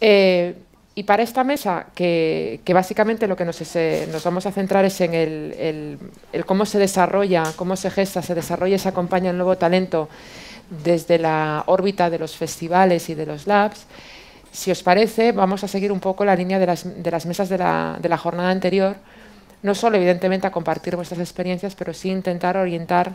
Eh, y para esta mesa, que, básicamente lo que nos, vamos a centrar es en el, cómo se desarrolla, cómo se gesta, se desarrolla y se acompaña el nuevo talento desde la órbita de los festivales y de los labs, si os parece, vamos a seguir un poco la línea de las, mesas de la, de la, jornada anterior, no solo evidentemente a compartir vuestras experiencias, pero sí intentar orientar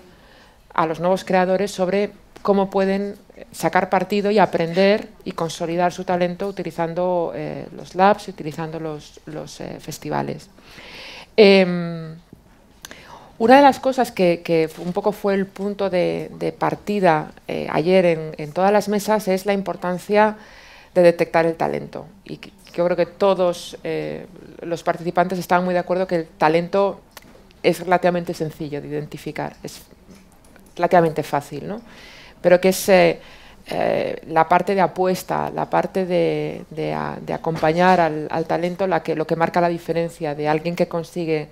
a los nuevos creadores sobre cómo pueden sacar partido y aprender y consolidar su talento utilizando eh, los labs y utilizando los, eh, festivales. Em, una de las cosas que, un poco fue el punto de, partida eh, ayer en, todas las mesas es la importancia de detectar el talento. Y yo creo que todos los participantes estaban muy de acuerdo que el talento es relativamente sencillo de identificar. Es relativamente fácil, ¿no? pero que es eh, eh, la parte de apuesta, la parte de, acompañar al, talento, lo que marca la diferencia de alguien que consigue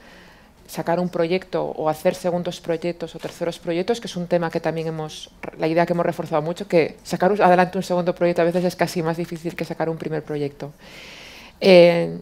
sacar un proyecto o hacer segundos proyectos o terceros proyectos, que es un tema que también hemos, la idea que hemos reforzado mucho, que sacar adelante un segundo proyecto a veces es casi más difícil que sacar un primer proyecto. Eh,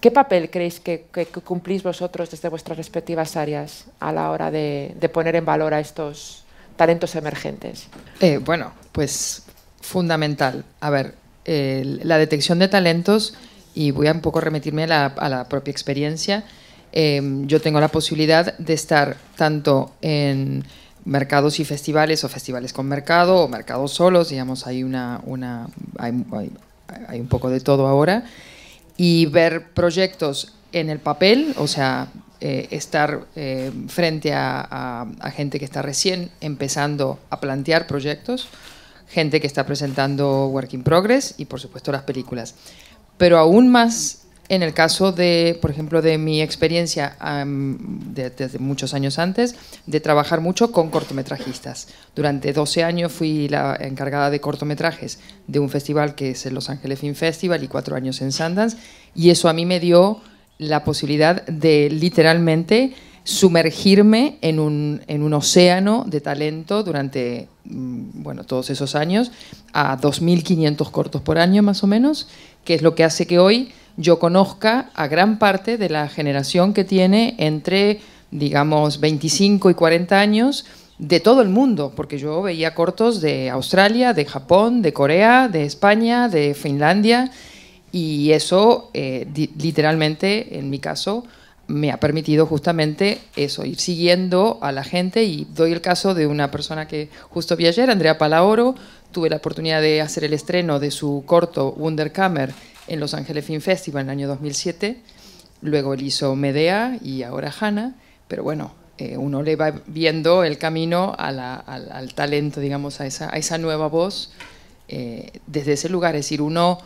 ¿Qué papel creéis que, cumplís vosotros desde vuestras respectivas áreas a la hora de, poner en valor a estos talentos emergentes? Eh, bueno, pues fundamental. A ver, la detección de talentos, y voy a un poco remitirme a la, propia experiencia, em, yo tengo la posibilidad de estar tanto en mercados y festivales o festivales con mercado o mercados solos, digamos, hay, una, una hay un poco de todo ahora y ver proyectos en el papel, o sea, eh, estar eh, frente a, a, gente que está recién empezando a plantear proyectos, gente que está presentando Work in Progress y por supuesto las películas. Pero aún más en el caso de, por ejemplo, de mi experiencia desde muchos años antes, de trabajar mucho con cortometrajistas. Durante 12 años fui la encargada de cortometrajes de un festival que es el Los Ángeles Film Festival y cuatro años en Sundance, y eso a mí me dio la posibilidad de literalmente sumergirme en un, océano de talento durante mm, bueno, todos esos años, a 2.500 cortos por año más o menos, que es lo que hace que hoy yo conozca a gran parte de la generación que tiene entre, digamos, 25 y 40 años de todo el mundo, porque yo veía cortos de Australia, de Japón, de Corea, de España, de Finlandia, y eso eh, literalmente, en mi caso, me ha permitido justamente eso, ir siguiendo a la gente y doy el caso de una persona que justo vi ayer, Andrea Palaoro, tuve la oportunidad de hacer el estreno de su corto Wunderkammer en Los Ángeles Film Festival en el año 2007. Luego él hizo Medea y ahora Hannah. Pero bueno, eh, uno le va viendo el camino al, talento, digamos, a esa, esa nueva voz eh, desde ese lugar. Es decir, uno,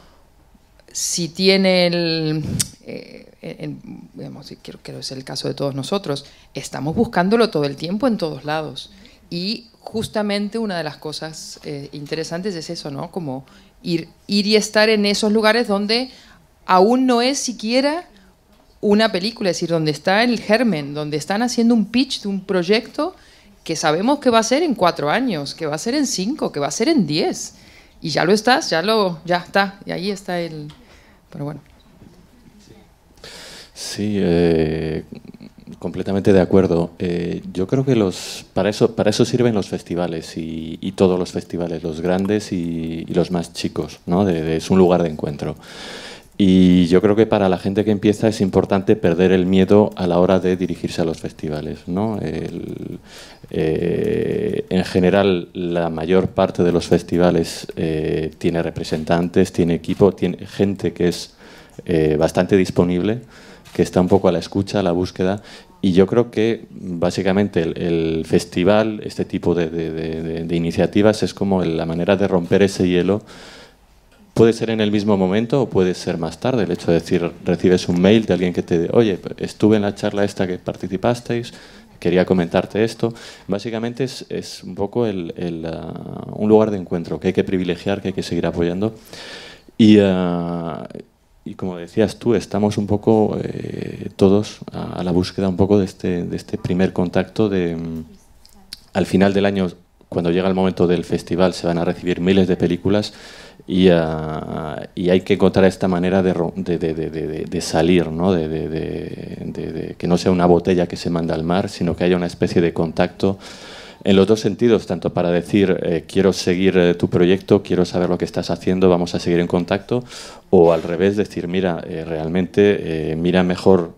si tiene el, eh, digamos, creo que es el caso de todos nosotros, estamos buscándolo todo el tiempo en todos lados. Y justamente una de las cosas eh, interesantes es eso, ¿no? Como ir, y estar en esos lugares donde aún no es siquiera una película, es decir, donde está el germen, donde están haciendo un pitch de un proyecto que sabemos que va a ser en cuatro años, que va a ser en cinco, que va a ser en diez. Y ya lo estás, ya lo, ya está, y ahí está el. Pero bueno. Sí, eh, completamente de acuerdo. Eh, yo creo que los, para, eso, para eso sirven los festivales y, todos los festivales, los grandes y, los más chicos. ¿no? es un lugar de encuentro. Y yo creo que para la gente que empieza es importante perder el miedo a la hora de dirigirse a los festivales. ¿no? Eh, en general, la mayor parte de los festivales eh, tiene representantes, tiene equipo, tiene gente que es bastante disponible, que está un poco a la escucha, a la búsqueda, y yo creo que básicamente el, festival, este tipo de, iniciativas, es como la manera de romper ese hielo. Puede ser en el mismo momento o puede ser más tarde. El hecho de decir, recibes un mail de alguien que te dice, oye, estuve en la charla esta que participasteis, quería comentarte esto. Básicamente es, es un poco el, el, ah, un lugar de encuentro que hay que privilegiar, que hay que seguir apoyando. Y, ah, y como decías tú, estamos un poco eh, todos a, la búsqueda un poco de este, de este primer contacto de... Mm, al final del año cuando llega el momento del festival se van a recibir miles de películas y, ah, y hay que encontrar esta manera de, de, de, de salir, ¿no? que no sea una botella que se manda al mar, sino que haya una especie de contacto en los dos sentidos, tanto para decir eh, quiero seguir eh, tu proyecto, quiero saber lo que estás haciendo, vamos a seguir en contacto, o al revés decir mira, eh, realmente mira mejor,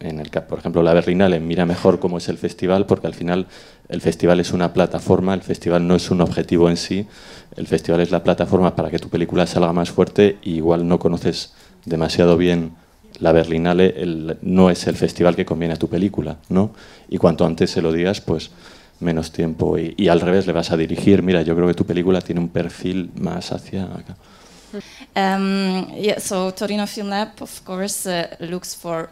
en el, por ejemplo la Berlinale, mira mejor cómo es el festival, porque al final el festival es una plataforma, el festival no es un objetivo en sí, el festival es la plataforma para que tu película salga más fuerte y igual no conoces demasiado bien la Berlinale el, no es el festival que conviene a tu película, ¿no? Y cuanto antes se lo digas, pues menos tiempo y, y, al revés le vas a dirigir. Mira, yo creo que tu película tiene un perfil más hacia acá. Um, yeah, so Torino Film Lab, of course, uh, looks for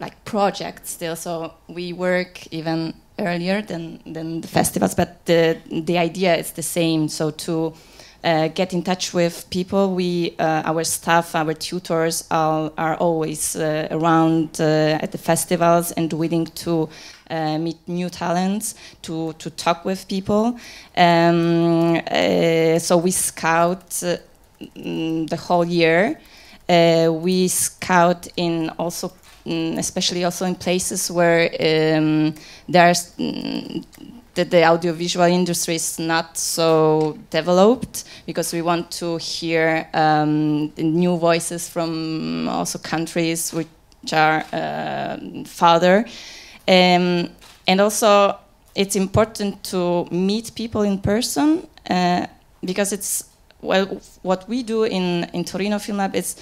like projects still. So we work even earlier than than the festivals, but the the idea is the same. So to uh, get in touch with people. We, uh, our staff, our tutors are, are always uh, around uh, at the festivals and willing to uh, meet new talents, to, to talk with people. Um, uh, so we scout uh, mm, the whole year. Uh, we scout in also, um, especially also in places where um, there's mm, that the audiovisual industry is not so developed because we want to hear um, new voices from also countries which are uh, farther um, and also, it's important to meet people in person uh, because it's well, what we do in in Torino Film Lab is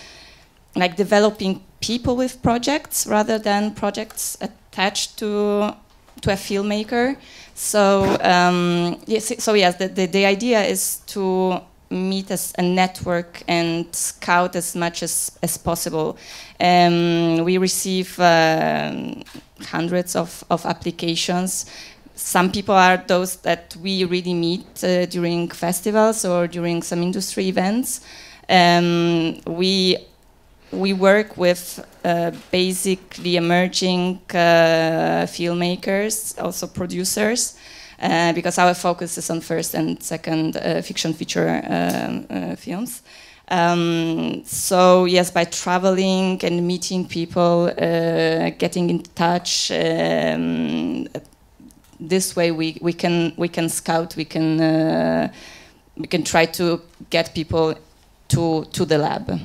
like developing people with projects rather than projects attached to to a filmmaker. So um, yes, so yes, the, the, the idea is to meet as a network and scout as much as, as possible. Um, we receive uh, hundreds of, of applications. Some people are those that we really meet uh, during festivals or during some industry events. Um, we we work with uh, basically emerging uh, filmmakers, also producers, uh, because our focus is on first and second uh, fiction feature um, uh, films. Um, so yes, by traveling and meeting people, uh, getting in touch, um, this way we, we can we can scout, we can uh, we can try to get people to to the lab.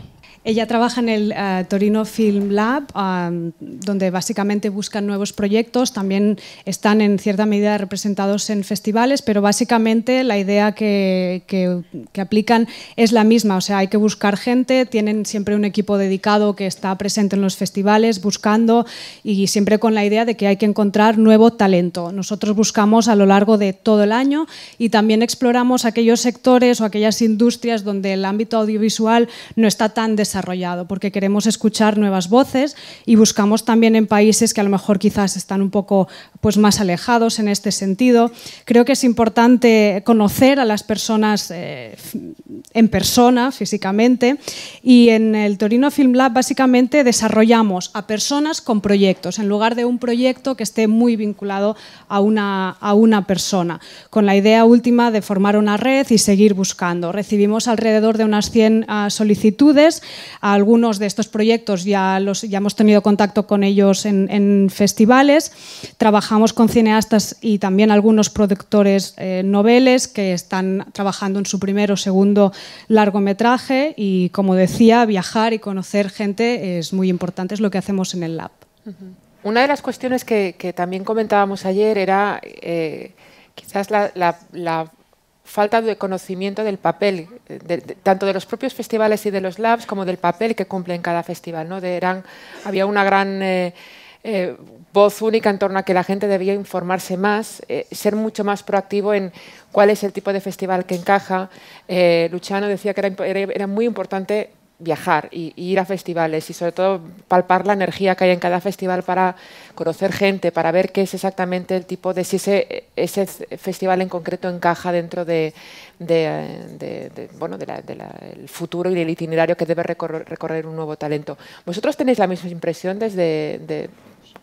Ella trabaja en el eh, Torino Film Lab, eh, donde básicamente buscan nuevos proyectos, también están en cierta medida representados en festivales, pero básicamente la idea que, que aplican es la misma, o sea, hay que buscar gente, tienen siempre un equipo dedicado que está presente en los festivales buscando y siempre con la idea de que hay que encontrar nuevo talento. Nosotros buscamos a lo largo de todo el año y también exploramos aquellos sectores o aquellas industrias donde el ámbito audiovisual no está tan desarrollado desarrollado, porque queremos escuchar nuevas voces y buscamos también en países que a lo mejor quizás están un poco pues, más alejados en este sentido. Creo que es importante conocer a las personas eh, en persona, físicamente, y en el Torino Film Lab básicamente desarrollamos a personas con proyectos, en lugar de un proyecto que esté muy vinculado a una, a una persona, con la idea última de formar una red y seguir buscando. Recibimos alrededor de unas 100 ah, solicitudes algunos de estos proyectos ya, los, ya hemos tenido contacto con ellos en, festivales. Trabajamos con cineastas y también algunos productores eh, noveles que están trabajando en su primero o segundo largometraje y, como decía, viajar y conocer gente es muy importante, es lo que hacemos en el lab. Una de las cuestiones que, también comentábamos ayer era eh, quizás la, la, falta de conocimiento del papel, eh, tanto de los propios festivales y de los labs, como del papel que cumple en cada festival. ¿no? De, eran, había una gran eh, eh, voz única en torno a que la gente debía informarse más, ser mucho más proactivo en cuál es el tipo de festival que encaja. Luciano decía que era muy importante viajar y, ir a festivales y sobre todo palpar la energía que hay en cada festival para conocer gente, para ver qué es exactamente el tipo de, si ese, festival en concreto encaja dentro de, del futuro y del itinerario que debe recorrer, un nuevo talento. ¿Vosotros tenéis la misma impresión desde...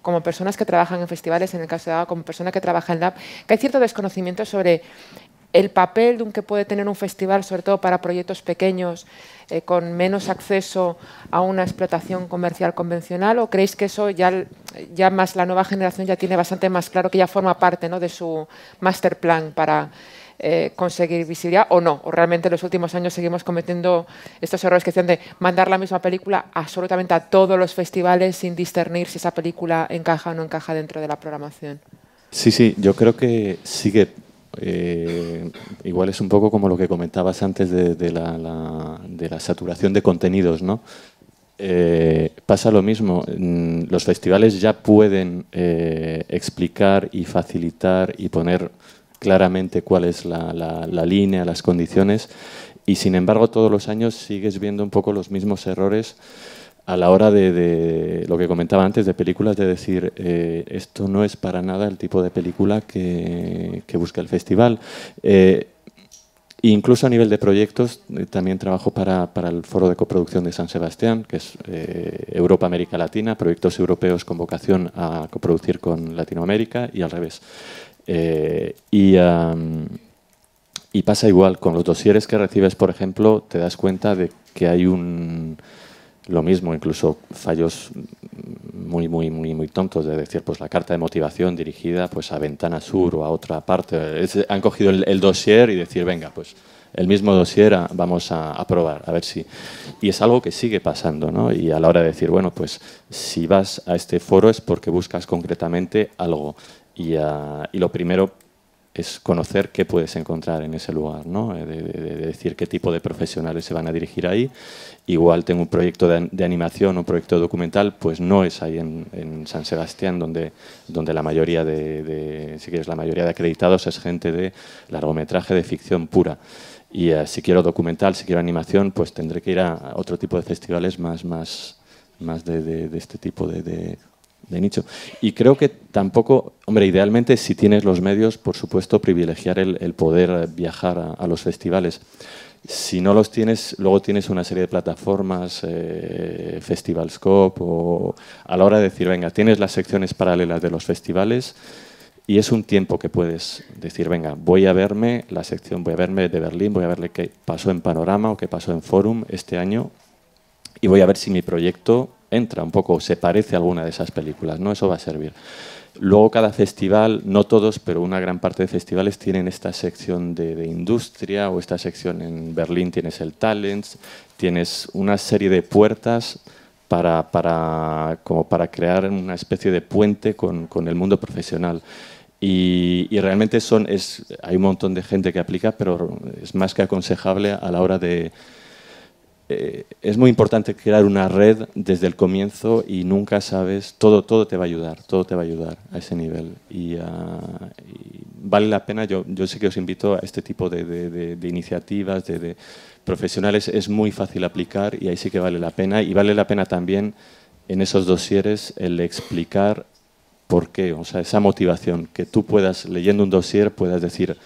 como personas que trabajan en festivales, en el caso de Agua, como persona que trabaja en DAP, que hay cierto desconocimiento sobre el papel de un que puede tener un festival, sobre todo para proyectos pequeños, eh, con menos acceso a una explotación comercial convencional? ¿O creéis que eso ya, más la nueva generación ya tiene bastante más claro que ya forma parte ¿no? de su master plan para eh, conseguir visibilidad o no? ¿O realmente en los últimos años seguimos cometiendo estos errores que hacen de mandar la misma película absolutamente a todos los festivales sin discernir si esa película encaja o no encaja dentro de la programación? Sí, sí, yo creo que sigue eh, igual es un poco como lo que comentabas antes de, la, saturación de contenidos, ¿no? Eh, pasa lo mismo, mm, los festivales ya pueden eh, explicar y facilitar y poner claramente cuál es la línea, las condiciones, y sin embargo todos los años sigues viendo un poco los mismos errores a la hora de, lo que comentaba antes de películas, de decir, eh, esto no es para nada el tipo de película que, busca el festival. Eh, incluso a nivel de proyectos, eh, también trabajo para, el Foro de Coproducción de San Sebastián, que es Europa, América Latina, proyectos europeos con vocación a coproducir con Latinoamérica y al revés. y. y pasa igual, con los dosieres que recibes, por ejemplo, te das cuenta de que hay un, lo mismo, incluso fallos muy, muy, muy, muy tontos de decir, pues la carta de motivación dirigida pues a Ventana Sur o a otra parte. han cogido el, dossier y decir, venga, pues el mismo dossier ah, vamos a, probar a ver si... Y es algo que sigue pasando, ¿no? Y a la hora de decir, bueno, pues si vas a este foro es porque buscas concretamente algo. Y, ah, y lo primero es conocer qué puedes encontrar en ese lugar, ¿no? Eh, de, decir qué tipo de profesionales se van a dirigir ahí. Igual tengo un proyecto de, animación animación, un proyecto documental, pues no es ahí en, San Sebastián donde, donde la mayoría de, si quieres, la mayoría de acreditados es gente de largometraje de ficción pura. Y eh, si quiero documental, si quiero animación, pues tendré que ir a otro tipo de festivales más, más, más de, este tipo de de nicho. Y creo que tampoco, hombre, idealmente si tienes los medios, por supuesto, privilegiar el, poder viajar a, los festivales. Si no los tienes, luego tienes una serie de plataformas, eh, Festivalscope, o a la hora de decir, venga, tienes las secciones paralelas de los festivales, y es un tiempo que puedes decir, venga, voy a verme la sección, voy a verme de Berlín, voy a verle qué pasó en Panorama o qué pasó en Forum este año y voy a ver si mi proyecto entra un poco, se parece a alguna de esas películas, ¿no? Eso va a servir. Luego cada festival, no todos, pero una gran parte de festivales tienen esta sección de, industria o esta sección en Berlín tienes el Talents, tienes una serie de puertas para, como para crear una especie de puente con, el mundo profesional. Y, y, realmente son, es, hay un montón de gente que aplica, pero es más que aconsejable a la hora de, eh, es muy importante crear una red desde el comienzo y nunca sabes, todo, todo te va a ayudar, todo te va a ayudar a ese nivel. Y, ah, vale la pena, yo, yo sé que os invito a este tipo de, de iniciativas, de, profesionales, es muy fácil aplicar y ahí sí que vale la pena. Y vale la pena también en esos dosieres el explicar por qué, o sea, esa motivación, que tú puedas, leyendo un dosier, puedas decir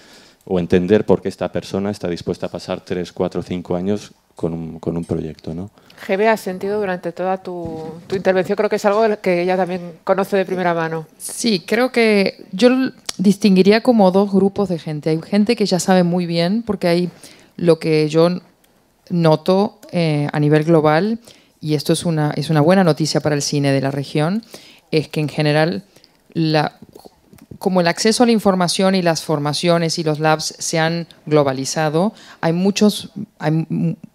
o entender por qué esta persona está dispuesta a pasar 3, 4, 5 años con un, con un proyecto. ¿no? GB, has sentido durante toda tu, tu, intervención, creo que es algo que ella también conoce de primera mano. Sí, creo que yo distinguiría como dos grupos de gente. Hay gente que ya sabe muy bien, porque hay lo que yo noto eh, a nivel global, y esto es una, es una buena noticia para el cine de la región, es que en general la, como el acceso a la información y las formaciones y los labs se han globalizado, hay muchos, hay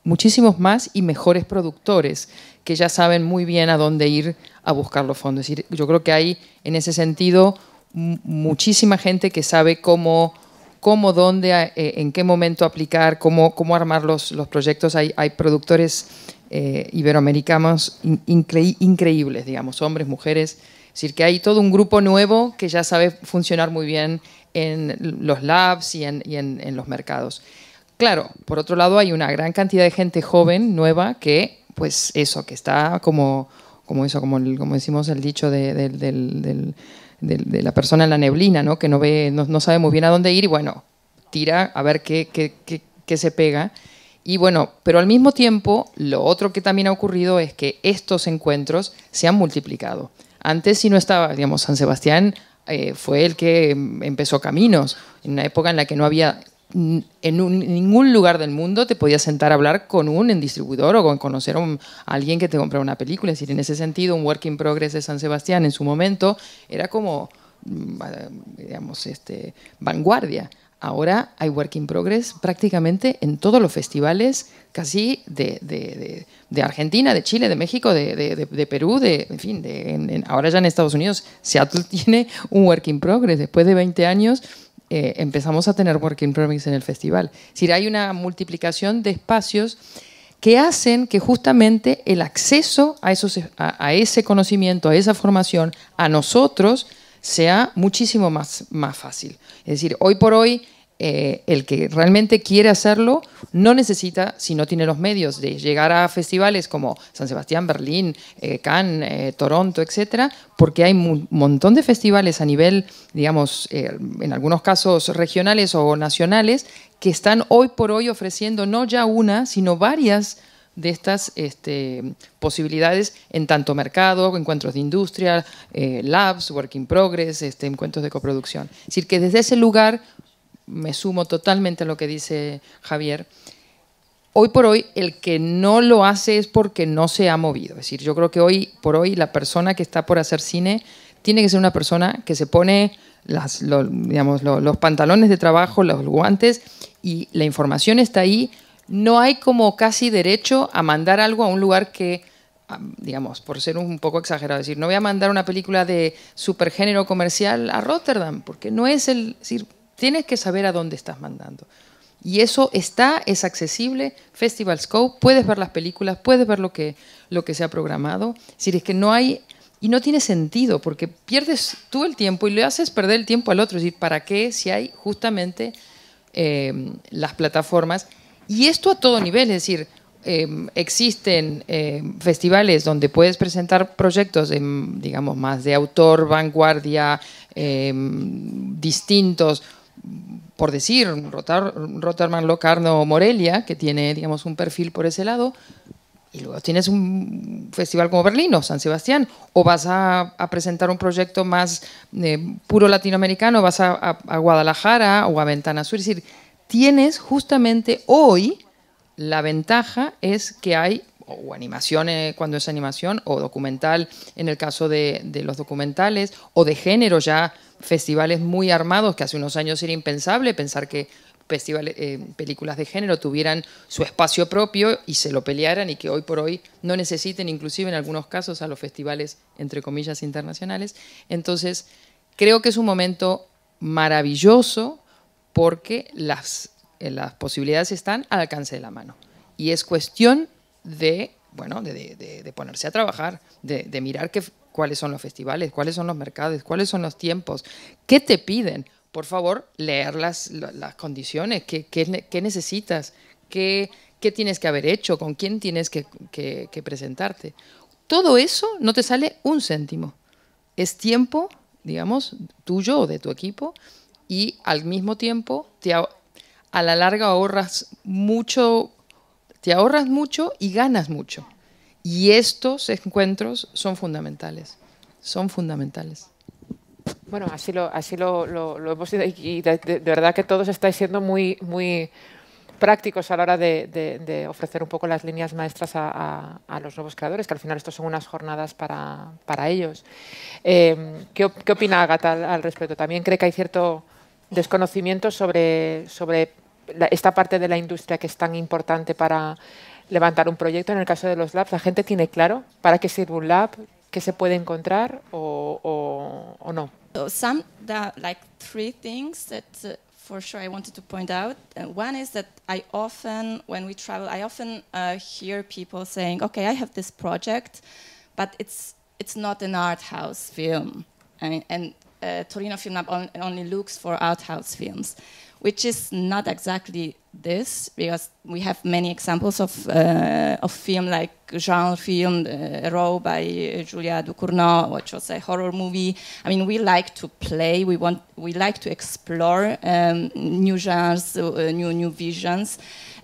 muchísimos más y mejores productores que ya saben muy bien a dónde ir a buscar los fondos. yo creo que hay en ese sentido muchísima gente que sabe cómo, cómo dónde, eh, en qué momento aplicar, cómo, cómo armar los, proyectos. Hay, productores eh, iberoamericanos increíbles, digamos, hombres, mujeres. Es decir, que hay todo un grupo nuevo que ya sabe funcionar muy bien en los labs y en, los mercados. Claro, por otro lado hay una gran cantidad de gente joven, nueva, que pues eso, que está como, como eso, como, decimos el dicho de, la persona en la neblina, ¿no? que no, sabe muy bien a dónde ir y bueno, tira a ver qué, qué, se pega. Y bueno, pero al mismo tiempo, lo otro que también ha ocurrido es que estos encuentros se han multiplicado. Antes si no estaba, digamos, San Sebastián eh, fue el que empezó caminos, en una época en la que no había en ningún lugar del mundo te podías sentar a hablar con un distribuidor o con conocer a, alguien que te comprara una película. Es decir, en ese sentido, un work in progress de San Sebastián en su momento era como, mm, digamos, este, vanguardia ahora hay work in progress prácticamente en todos los festivales, casi de, Argentina, de Chile, de México, de, Perú, de, en fin, ahora ya en Estados Unidos, Seattle tiene un work in progress. Después de 20 años eh, empezamos a tener work in progress en el festival. Es decir, hay una multiplicación de espacios que hacen que justamente el acceso a, esos, a ese conocimiento, a esa formación, a nosotros, sea muchísimo más, más fácil. Es decir, hoy por hoy eh, el que realmente quiere hacerlo no necesita, si no tiene los medios, de llegar a festivales como San Sebastián, Berlín, eh, Cannes, eh, Toronto, etcétera, porque hay un montón de festivales a nivel, digamos, en algunos casos regionales o nacionales, que están hoy por hoy ofreciendo no ya una, sino varias de estas este, posibilidades en tanto mercado, encuentros de industria, eh, labs, work in progress, este, encuentros de coproducción. Es decir, que desde ese lugar me sumo totalmente a lo que dice Javier. Hoy por hoy el que no lo hace es porque no se ha movido. Es decir, yo creo que hoy por hoy la persona que está por hacer cine tiene que ser una persona que se pone los pantalones de trabajo, los guantes y la información está ahí no hay como casi derecho a mandar algo a un lugar que ah, digamos, por ser un poco exagerado, decir, no voy a mandar una película de supergénero comercial a Rotterdam, porque no es el... Es decir, tienes que saber a dónde estás mandando. Y eso está, es accesible, Festival Scope, puedes ver las películas, puedes ver lo que, lo que se ha programado. Es decir, es que no hay... Y no tiene sentido, porque pierdes tú el tiempo y le haces perder el tiempo al otro. Es decir, ¿para qué si hay justamente eh, las plataformas y esto a todo nivel, es decir, em, existen em, festivales donde puedes presentar proyectos, digamos, más de autor, vanguardia, em, distintos. Por decir, Rotterdam, Locarno Locarno Morelia, que tiene, digamos, un perfil por ese lado, y luego tienes un festival como Berlín o San Sebastián, o vas a, presentar un proyecto más eh, puro latinoamericano, vas a, Guadalajara o a Ventana Sur tienes justamente hoy la ventaja es que hay o animación eh, cuando es animación, o documental en el caso de, los documentales, o de género ya, festivales muy armados que hace unos años era impensable pensar que festivales, eh, películas de género tuvieran su espacio propio y se lo pelearan y que hoy por hoy no necesiten inclusive en algunos casos a los festivales, entre comillas, internacionales. Entonces, creo que es un momento maravilloso porque las, eh, las posibilidades están al alcance de la mano. Y es cuestión de, bueno, de, ponerse a trabajar, de, mirar qué cuáles son los festivales, cuáles son los mercados, cuáles son los tiempos, qué te piden. Por favor, leer las, condiciones, qué, necesitas, qué, tienes que haber hecho, con quién tienes que, que presentarte. Todo eso no te sale un céntimo. Es tiempo, digamos, tuyo o de tu equipo y al mismo tiempo a, la larga ahorras mucho, te ahorras mucho y ganas mucho. Y estos encuentros son fundamentales, son fundamentales. Bueno, así lo, así lo, hemos ido y de, verdad que todos estáis siendo muy, muy prácticos a la hora de, ofrecer un poco las líneas maestras a, los nuevos creadores, que al final estos son unas jornadas para, para ellos. Eh, ¿qué, ¿qué, opina Agatha al, al, respecto? ¿También cree que hay cierto desconocimiento sobre, sobre esta parte de la industria que es tan importante para levantar un proyecto. En el caso de los labs, ¿la gente tiene claro para qué sirve un lab, qué se puede encontrar o, no? some like three things that uh, for sure I wanted to point out. Uh, one is that I often, when we travel, I often uh, hear people saying, "Okay, I have this project, but it's it's not an art house film." uh, Torino Film Lab on, only looks for outhouse house films, which is not exactly this, because we have many examples of, uh, of film like genre film, uh, Row by Julia uh, Ducournau, which was a horror movie. I mean, we like to play, we, want, we like to explore um, new genres, uh, new, new visions.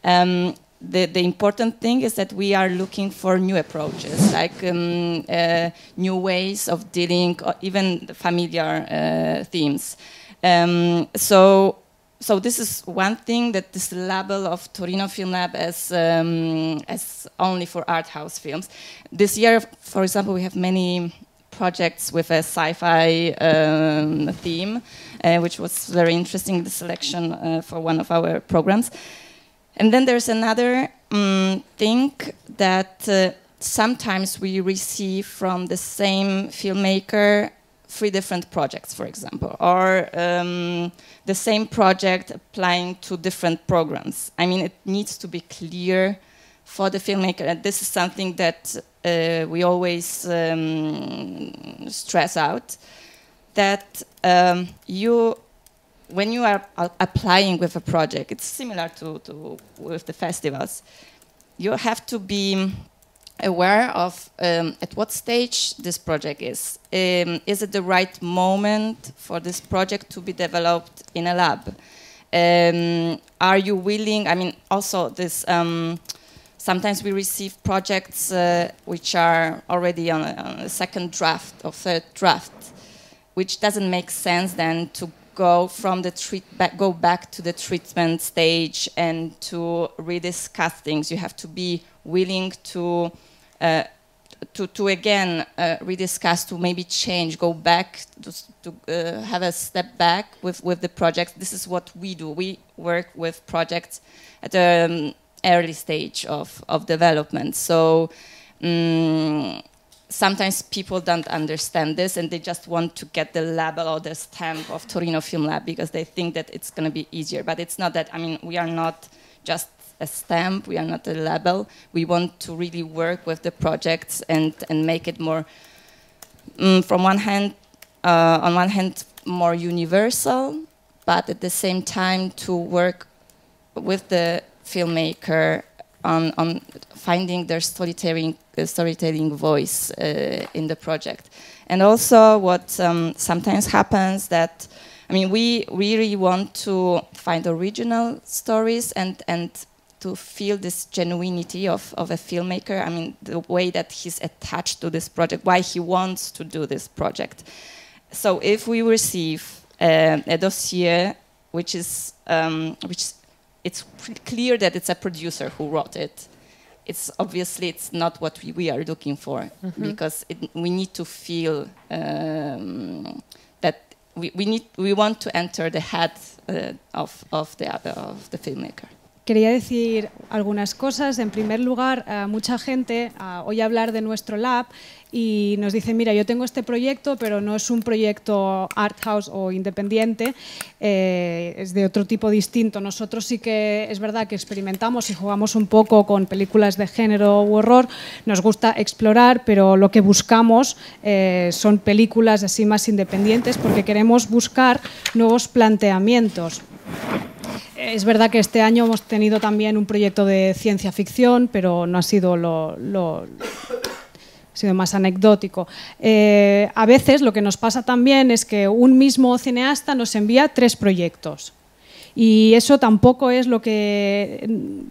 Um, the, the important thing is that we are looking for new approaches, like um, uh, new ways of dealing, or uh, even familiar uh, themes. Um, so, so this is one thing that this label of Torino Film Lab as um, as only for art house films. This year, for example, we have many projects with a sci-fi um, theme, uh, which was very interesting. The selection uh, for one of our programs. And then there's another um, thing that uh, sometimes we receive from the same filmmaker three different projects, for example, or um, the same project applying to different programs. I mean, it needs to be clear for the filmmaker, and this is something that uh, we always um, stress out, that um, you when you are applying with a project, it's similar to, to with the festivals. You have to be aware of um, at what stage this project is. Um, is it the right moment for this project to be developed in a lab? Um, are you willing? I mean, also this. Um, sometimes we receive projects uh, which are already on a, on a second draft or third draft, which doesn't make sense then to go from the treat back, go back to the treatment stage and to rediscuss things. You have to be willing to uh, to, to again uh, rediscuss, to maybe change, go back, to, to uh, have a step back with, with the project. This is what we do. We work with projects at an um, early stage of, of development. So um, sometimes people don't understand this and they just want to get the label or the stamp of Torino Film Lab because they think that it's going to be easier. But it's not that. I mean, we are not just a stamp, we are not a label. We want to really work with the projects and, and make it more, mm, from one hand, uh, on one hand, more universal, but at the same time to work with the filmmaker on, on finding their storytelling, uh, storytelling voice uh, in the project. And also what um, sometimes happens that, I mean, we really want to find original stories and, and to feel this genuinity of, of a filmmaker. I mean, the way that he's attached to this project, why he wants to do this project. So if we receive uh, a dossier which is um, which it's clear that it's a producer who wrote it. It's obviously it's not what we, we are looking for mm -hmm. because it, we need to feel um, that we, we need we want to enter the head uh, of, of the uh, of the filmmaker. Quería decir algunas cosas. En primer lugar, uh, mucha gente hoy ah, hablar de nuestro lab y nos dicen, mira, yo tengo este proyecto, pero no es un proyecto art house o independiente, eh, es de otro tipo distinto. Nosotros sí que es verdad que experimentamos y jugamos un poco con películas de género u horror, nos gusta explorar, pero lo que buscamos eh, son películas así más independientes porque queremos buscar nuevos planteamientos. Es verdad que este año hemos tenido también un proyecto de ciencia ficción, pero no ha sido lo sido más anecdótico. Eh, a veces lo que nos pasa también es que un mismo cineasta nos envía tres proyectos. Y eso tampoco es lo que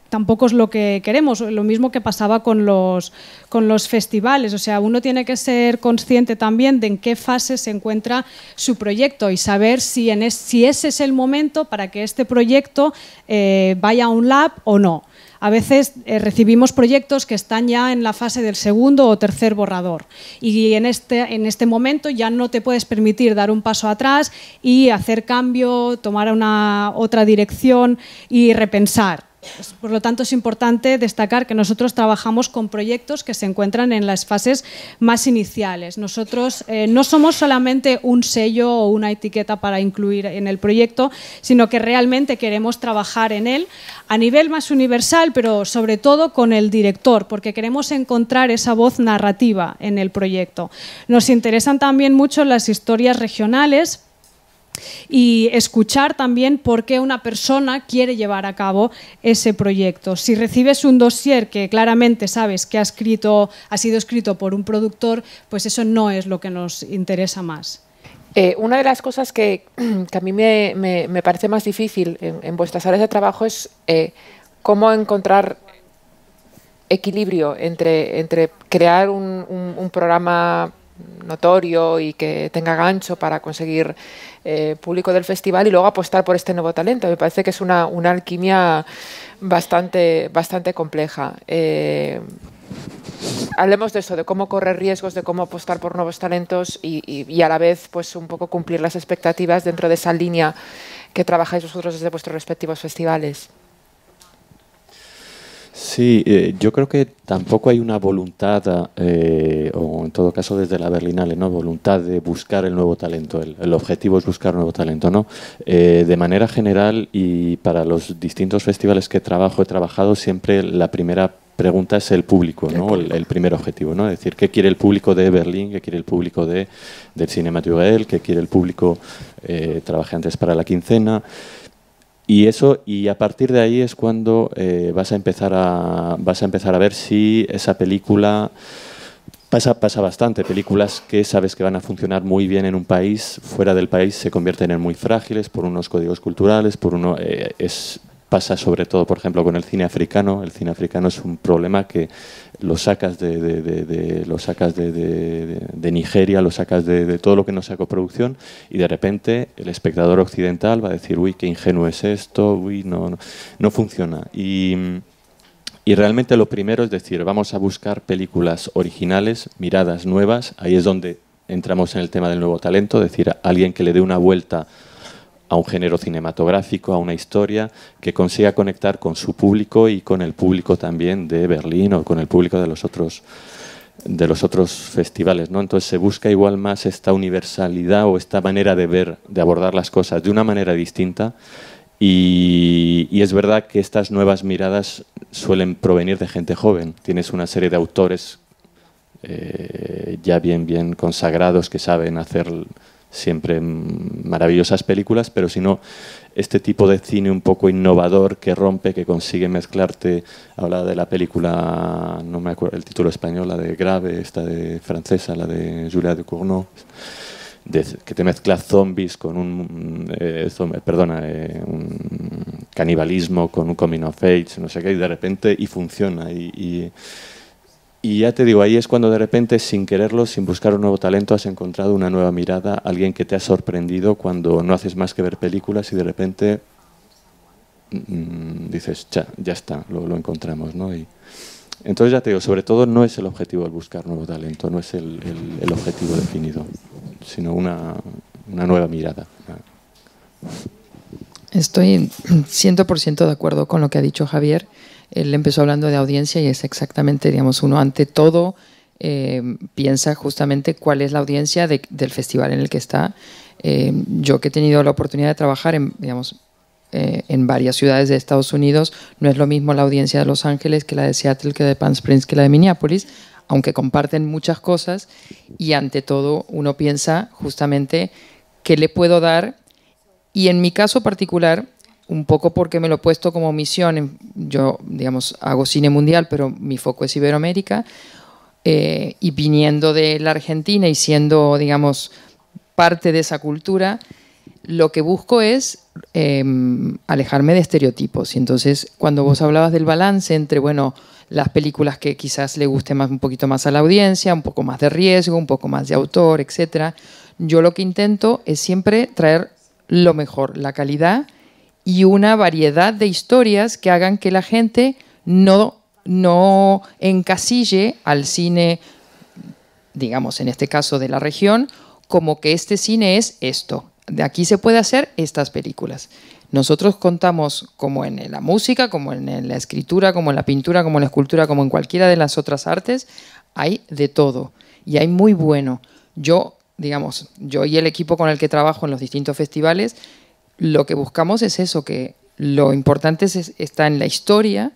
tampoco es lo que queremos. Lo mismo que pasaba con los con los festivales. O sea, uno tiene que ser consciente también de en qué fase se encuentra su proyecto y saber si, si ese es el momento para que este proyecto eh, vaya a un lab o no. A veces eh, recibimos proyectos que están ya en la fase del segundo o tercer borrador y en este, en este momento ya no te puedes permitir dar un paso atrás y hacer cambio, tomar una otra dirección y repensar. Pues, por lo tanto, es importante destacar que nosotros trabajamos con proyectos que se encuentran en las fases más iniciales. Nosotros eh, no somos solamente un sello o una etiqueta para incluir en el proyecto, sino que realmente queremos trabajar en él a nivel más universal, pero sobre todo con el director, porque queremos encontrar esa voz narrativa en el proyecto. Nos interesan también mucho las historias regionales y escuchar también por qué una persona quiere llevar a cabo ese proyecto. Si recibes un dossier que claramente sabes que ha, escrito, ha sido escrito por un productor, pues eso no es lo que nos interesa más. Eh, una de las cosas que, a mí me, parece más difícil en, vuestras áreas de trabajo es eh, cómo encontrar equilibrio entre, entre crear un programa notorio y que tenga gancho para conseguir eh, público del festival y luego apostar por este nuevo talento. Me parece que es una, alquimia bastante, bastante compleja. Eh, hablemos de eso, de cómo correr riesgos, de cómo apostar por nuevos talentos y, y, a la vez pues un poco cumplir las expectativas dentro de esa línea que trabajáis vosotros desde vuestros respectivos festivales. Sí, eh, yo creo que tampoco hay una voluntad, eh, o en todo caso desde la Berlinale, ¿no? voluntad de buscar el nuevo talento. El, objetivo es buscar nuevo talento. ¿no? Eh, de manera general y para los distintos festivales que trabajo, he trabajado siempre la primera pregunta es el público, ¿no? El, primer objetivo, ¿no? Es decir, ¿qué quiere el público de Berlín? ¿Qué quiere el público de, del Cinema Tugel? ¿Qué quiere el público? trabajé antes para la quincena. Y eso, y a partir de ahí es cuando eh, vas a empezar a vas a empezar a ver si esa película pasa, pasa bastante. Películas que sabes que van a funcionar muy bien en un país, fuera del país se convierten en muy frágiles por unos códigos culturales, por uno eh, es Pasa sobre todo, por ejemplo, con el cine africano. El cine africano es un problema que lo sacas de, lo sacas de, Nigeria, lo sacas de, todo lo que no sea coproducción y de repente el espectador occidental va a decir, uy, qué ingenuo es esto, uy, no, no, funciona. Y... Y realmente lo primero es decir, vamos a buscar películas originales, miradas nuevas, ahí es donde entramos en el tema del nuevo talento, es decir, alguien que le dé una vuelta a un género cinematográfico, a una historia que consiga conectar con su público y con el público también de Berlín o con el público de los otros de los otros festivales, ¿no? Entonces se busca igual más esta universalidad o esta manera de ver, de abordar las cosas de una manera distinta y, es verdad que estas nuevas miradas suelen provenir de gente joven. Tienes una serie de autores eh, ya bien, bien consagrados que saben hacer siempre maravillosas películas, pero si no, este tipo de cine un poco innovador que rompe, que consigue mezclarte. Habla de la película, no me acuerdo el título español, la de Grave, esta de francesa, la de Julia de Cournot. que te mezcla zombies con un, eh, eh, perdona, eh, un canibalismo, con un coming of age, no sé qué, y de repente y funciona. y y ya te digo, ahí es cuando de repente, sin quererlo, sin buscar un nuevo talento, has encontrado una nueva mirada, alguien que te ha sorprendido cuando no haces más que ver películas y de repente mm, dices, ya, ya está, lo, encontramos. ¿no? Y entonces ya te digo, sobre todo no es el objetivo el buscar nuevo talento, no es el, objetivo definido, sino una, una nueva mirada. Estoy 100% de acuerdo con lo que ha dicho Javier él empezó hablando de audiencia y es exactamente, digamos, uno ante todo eh, piensa justamente cuál es la audiencia del festival en el que está. Eh, yo que he tenido la oportunidad de trabajar en, digamos, eh, en varias ciudades de Estados Unidos, no es lo mismo la audiencia de Los Ángeles que la de Seattle, que la de Palm Springs, que la de Minneapolis, aunque comparten muchas cosas y ante todo uno piensa justamente qué le puedo dar. Y en mi caso particular, un poco porque me lo he puesto como misión, yo, digamos, hago cine mundial, pero mi foco es Iberoamérica, eh, y viniendo de la Argentina y siendo, digamos, parte de esa cultura, lo que busco es em, alejarme de estereotipos. Y entonces, cuando vos hablabas del balance entre, bueno, las películas que quizás le guste más, un poquito más a la audiencia, un poco más de riesgo, un poco más de autor, etc., yo lo que intento es siempre traer lo mejor, la calidad, y una variedad de historias que hagan que la gente no, no encasille al cine, digamos en este caso de la región, como que este cine es esto. De aquí se puede hacer estas películas. Nosotros contamos, como en la música, como en la escritura, como en la pintura, como en la escultura, como en cualquiera de las otras artes, hay de todo y hay muy bueno. Yo, digamos, yo y el equipo con el que trabajo en los distintos festivales, lo que buscamos es eso, que lo importante es, está en la historia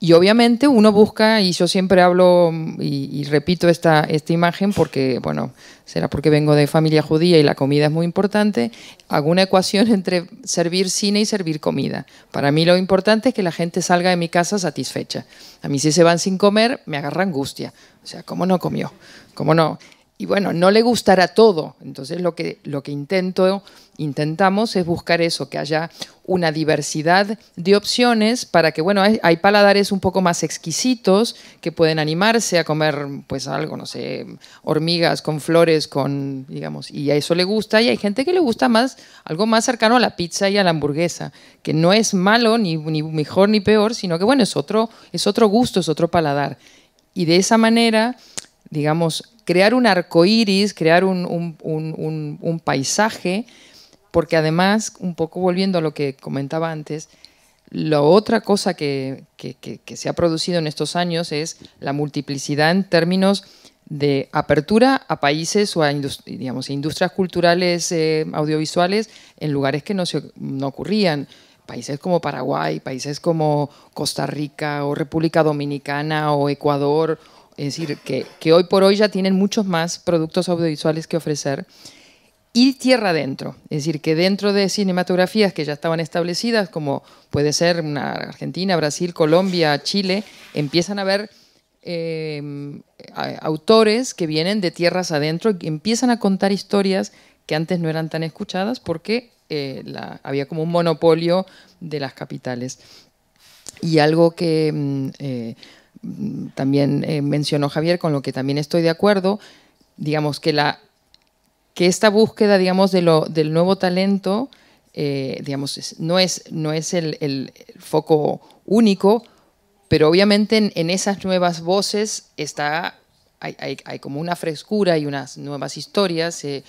y obviamente uno busca, y yo siempre hablo y, repito esta, esta imagen porque, bueno, será porque vengo de familia judía y la comida es muy importante, hago una ecuación entre servir cine y servir comida. Para mí lo importante es que la gente salga de mi casa satisfecha. A mí si se van sin comer, me agarra angustia. O sea, ¿cómo no comió? ¿Cómo no? y bueno, no le gustará todo. Entonces lo que, intentamos es buscar eso, que haya una diversidad de opciones para que, bueno, hay, paladares un poco más exquisitos que pueden animarse a comer, pues algo, no sé, hormigas con flores, con, digamos, y a eso le gusta. Y hay gente que le gusta más, algo más cercano a la pizza y a la hamburguesa, que no es malo, ni, ni mejor ni peor, sino que, bueno, es otro, es otro gusto, es otro paladar. Y de esa manera digamos, crear un arco iris, crear un, paisaje, porque además, un poco volviendo a lo que comentaba antes, la otra cosa que, se ha producido en estos años es la multiplicidad en términos de apertura a países o a industrias culturales eh, audiovisuales en lugares que no, se, no ocurrían. Países como Paraguay, países como Costa Rica o República Dominicana o Ecuador es decir, que, hoy por hoy ya tienen muchos más productos audiovisuales que ofrecer y tierra adentro. Es decir, que dentro de cinematografías que ya estaban establecidas, como puede ser Argentina, Brasil, Colombia, Chile, empiezan a haber eh, autores que vienen de tierras adentro y empiezan a contar historias que antes no eran tan escuchadas porque eh, había como un monopolio de las capitales. Y algo que mm, eh, Mm, también eh, mencionó Javier, con lo que también estoy de acuerdo, digamos que, la, que esta búsqueda digamos, de lo, del nuevo talento eh, digamos, no es, no es el, foco único, pero obviamente en, esas nuevas voces está, hay, como una frescura y unas nuevas historias. Eh,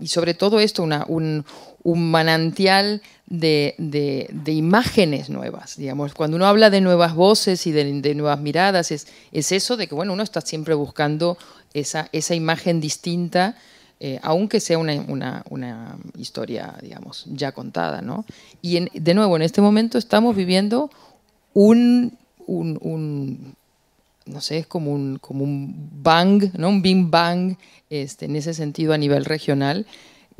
y sobre todo esto, una, un, un, manantial de, imágenes nuevas, digamos. Cuando uno habla de nuevas voces y de, nuevas miradas, es, eso de que, bueno, uno está siempre buscando esa, imagen distinta, eh, aunque sea una, historia, digamos, ya contada, ¿no? Y de nuevo, en este momento estamos viviendo un, no sé, es como un, como un bang, ¿no? Un bing bang, este, en ese sentido a nivel regional,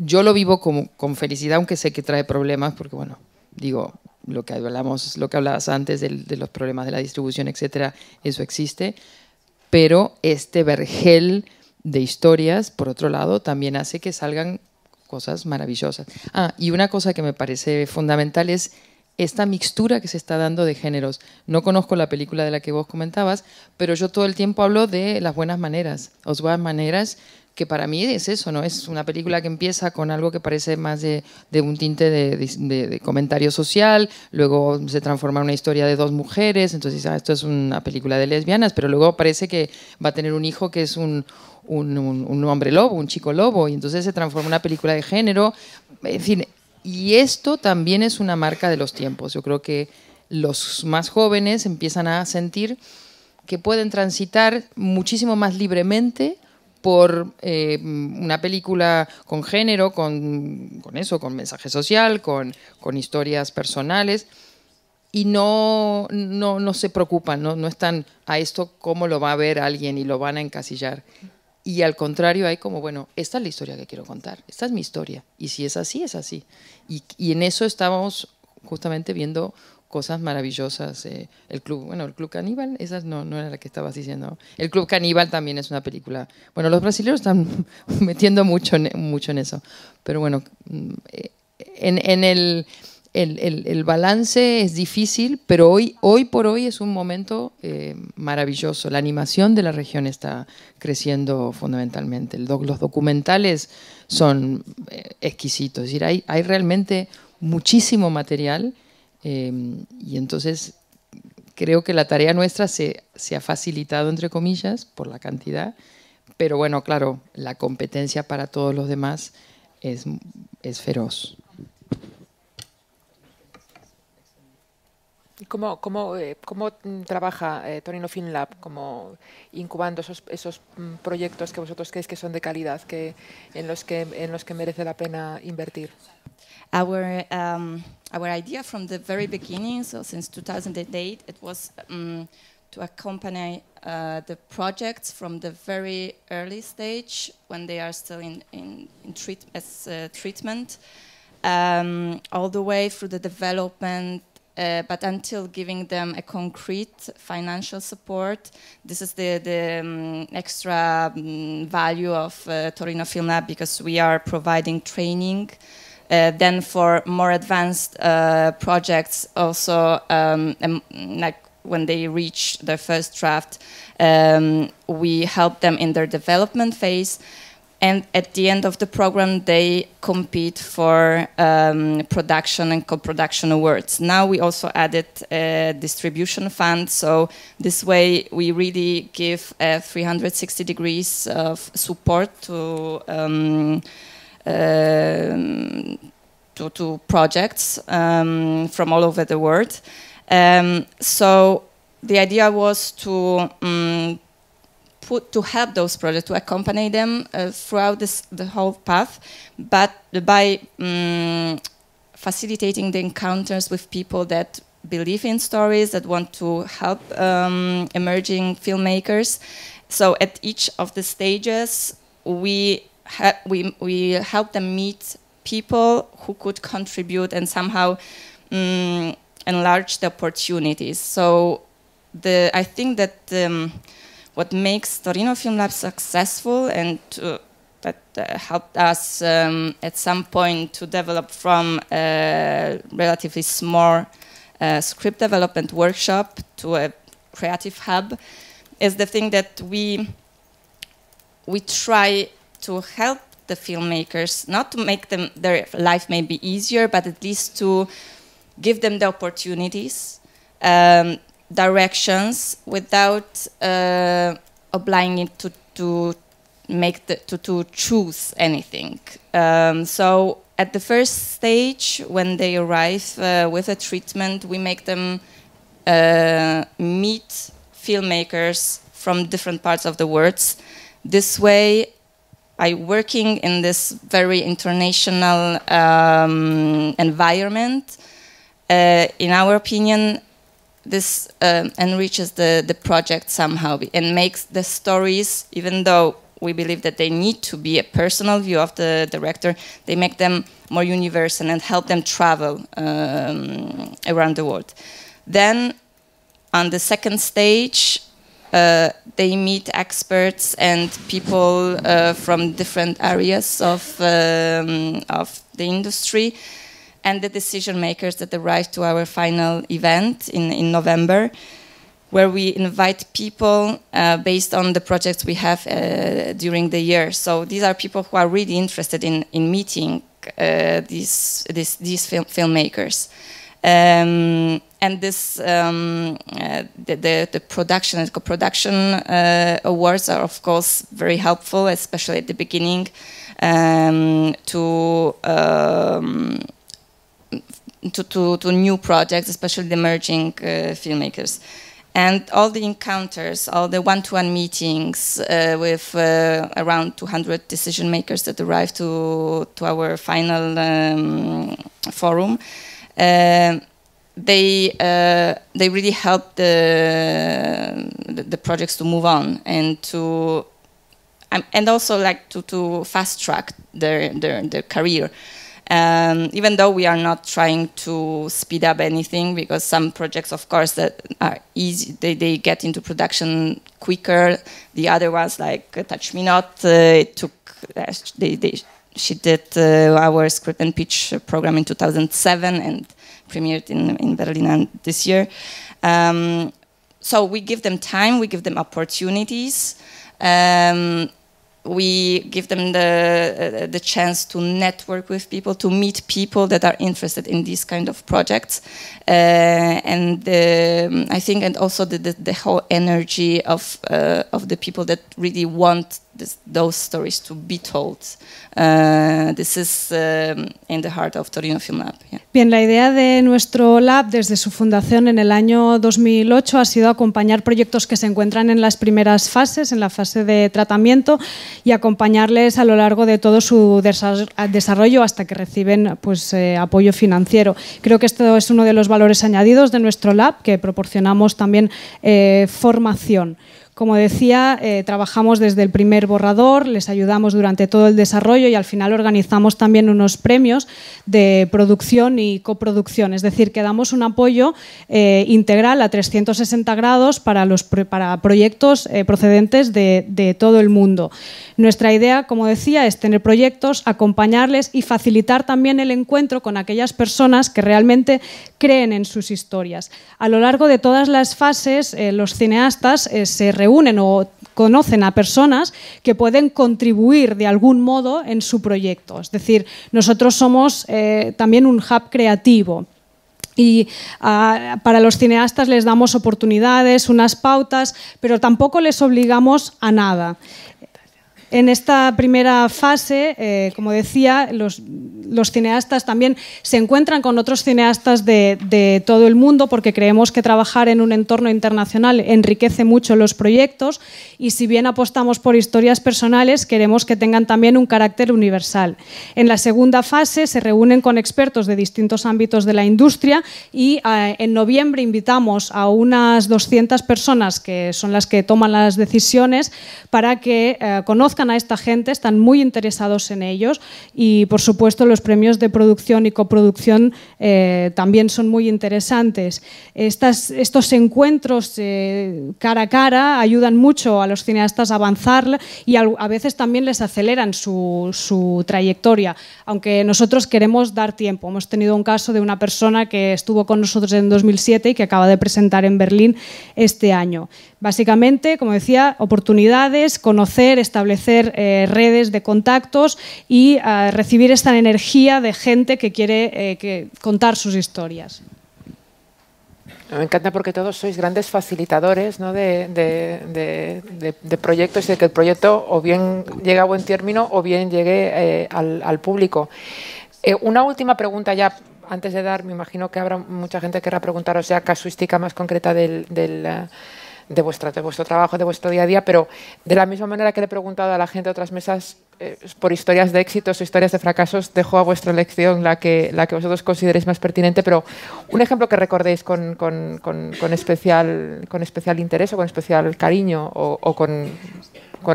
yo lo vivo con, felicidad, aunque sé que trae problemas, porque bueno, digo, lo que hablamos, lo que hablabas antes de, los problemas de la distribución, etcétera, eso existe. Pero este vergel de historias, por otro lado, también hace que salgan cosas maravillosas. Ah, y una cosa que me parece fundamental es esta mixtura que se está dando de géneros. No conozco la película de la que vos comentabas, pero yo todo el tiempo hablo de las buenas maneras. Las buenas maneras que para mí es eso, ¿no? Es una película que empieza con algo que parece más de, un tinte de, comentario social, luego se transforma en una historia de dos mujeres, entonces ah, esto es una película de lesbianas, pero luego parece que va a tener un hijo que es un, un hombre lobo, un chico lobo, y entonces se transforma en una película de género, en fin, y esto también es una marca de los tiempos, yo creo que los más jóvenes empiezan a sentir que pueden transitar muchísimo más libremente, por eh, una película con género, con, eso, con mensaje social, con, historias personales, y no, no, no se preocupan, ¿no? están a esto cómo lo va a ver alguien y lo van a encasillar. Y al contrario, hay como, bueno, esta es la historia que quiero contar, esta es mi historia, y si es así, es así. Y, y en eso estábamos justamente viendo cosas maravillosas. Eh, el club, bueno, el Club Caníbal, esa no, era la que estabas diciendo. El Club Caníbal también es una película. Bueno, los brasileños están metiendo mucho en, mucho en eso. Pero bueno, mm, en, el, balance es difícil, pero hoy, hoy por hoy es un momento eh, maravilloso. La animación de la región está creciendo fundamentalmente. los documentales son eh, exquisitos. Es decir, hay, hay realmente muchísimo material Em, y entonces creo que la tarea nuestra se, se, ha facilitado, entre comillas, por la cantidad, pero bueno, claro, la competencia para todos los demás es, es feroz. cómo, cómo, eh, cómo mm, trabaja eh, Torino FinLab como incubando esos, esos mm, proyectos que vosotros creéis que son de calidad, que, en, los que, en los que merece la pena invertir? Our, um, our idea from the very beginning, so since 2008, it was um, to accompany uh, the projects from the very early stage when they are still in, in, in treat as uh, treatment, um, all the way through the development uh, but until giving them a concrete financial support, this is the, the um, extra um, value of uh, Torino Film Lab because we are providing training uh, then for more advanced uh, projects, also um, like when they reach their first draft, um, we help them in their development phase. And at the end of the program, they compete for um, production and co-production awards. Now we also added a distribution fund, so this way we really give uh, 360 degrees of support to um, um, to, to projects um, from all over the world. Um, so the idea was to um, put to help those projects to accompany them uh, throughout this, the whole path, but by um, facilitating the encounters with people that believe in stories that want to help um, emerging filmmakers. So at each of the stages, we we, we help them meet people who could contribute and somehow um, enlarge the opportunities. So the, I think that um, what makes Torino Film Lab successful and uh, that uh, helped us um, at some point to develop from a relatively small uh, script development workshop to a creative hub is the thing that we we try to help the filmmakers, not to make them their life maybe easier, but at least to give them the opportunities, um, directions, without uh, obliging it to to make the, to to choose anything. Um, so at the first stage, when they arrive uh, with a treatment, we make them uh, meet filmmakers from different parts of the world. This way, I working in this very international um, environment. Uh, in our opinion, this uh, enriches the, the project somehow and makes the stories, even though we believe that they need to be a personal view of the director, they make them more universal and help them travel um, around the world. Then on the second stage, uh, they meet experts and people uh, from different areas of, um, of the industry and the decision makers that arrive to our final event in, in November, where we invite people uh, based on the projects we have uh, during the year. So these are people who are really interested in, in meeting uh, these, these, these film filmmakers. Um, and this um, uh, the, the, the, production and co-production uh, awards are of course very helpful, especially at the beginning, um, to, um, to, to to new projects, especially the emerging uh, filmmakers. And all the encounters, all the one-to-one meetings uh, with uh, around 200 decision makers that arrived to to our final um, forum. Uh, they uh, they really help the, the, the projects to move on and to um, and also like to, to fast track their their, their career. Um, even though we are not trying to speed up anything, because some projects, of course, that are easy, they, they get into production quicker. The other ones, like uh, Touch Me Not, uh, it took uh, they, they she did uh, our script and pitch program in 2007 and premiered in, in Berlin this year. Um, so we give them time, we give them opportunities, um, we give them the uh, the chance to network with people, to meet people that are interested in these kind of projects, uh, and the, um, I think, and also the, the, the whole energy of uh, of the people that really want those stories to be told. Uh, this is um, in the heart Torino Film Lab. Bien, la idea de nuestro lab desde su fundación en el año 2008 ha sido acompañar proyectos que se encuentran en las primeras fases, en la fase de tratamiento, y acompañarles a lo largo de todo su desarrollo hasta que reciben pues, eh, apoyo financiero. Creo que esto es uno de los valores añadidos de nuestro lab, que proporcionamos también eh, formación. Como decía, eh, trabajamos desde el primer borrador, les ayudamos durante todo el desarrollo y al final organizamos también unos premios de producción y coproducción. Es decir, que damos un apoyo eh, integral a 360 grados para, los, para proyectos eh, procedentes de, de, todo el mundo. Nuestra idea, como decía, es tener proyectos, acompañarles y facilitar también el encuentro con aquellas personas que realmente creen en sus historias. A lo largo de todas las fases, los cineastas se reúnen o conocen a personas que pueden contribuir de algún modo en su proyecto. Es decir, nosotros somos eh, también un hub creativo. Y ah, para los cineastas les damos oportunidades, unas pautas, pero tampoco les obligamos a nada. En esta primera fase, eh, como decía, los, cineastas también se encuentran con otros cineastas de, todo el mundo porque creemos que trabajar en un entorno internacional enriquece mucho los proyectos y si bien apostamos por historias personales, queremos que tengan también un carácter universal. En la segunda fase se reúnen con expertos de distintos ámbitos de la industria y eh, en noviembre invitamos a unas 200 personas que son las que toman las decisiones para que eh, conozcan a esta gente, están muy interesados en ellos y por supuesto los premios de producción y coproducción eh, también son muy interesantes. estos encuentros eh, cara a cara ayudan mucho a los cineastas a avanzar y a, veces también les aceleran su, su trayectoria, aunque nosotros queremos dar tiempo. Hemos tenido un caso de una persona que estuvo con nosotros en 2007 y que acaba de presentar en Berlín este año. Básicamente, como decía, oportunidades, conocer, establecer eh, redes de contactos y eh, recibir esta energía de gente que quiere eh, contar sus historias. Me encanta porque todos sois grandes facilitadores de, proyectos y de que el proyecto o bien llegue a buen término o bien llegue al, público. una última pregunta ya antes de dar, me imagino que habrá mucha gente que querrá preguntaros ya casuística más concreta del de, de vuestro trabajo, de vuestro día a día, pero de la misma manera que le he preguntado a la gente de otras mesas eh, por historias de éxitos o historias de fracasos, dejo a vuestra elección la que, la que vosotros consideréis más pertinente, pero un ejemplo que recordéis con, con, especial, con especial interés o con especial cariño o, con,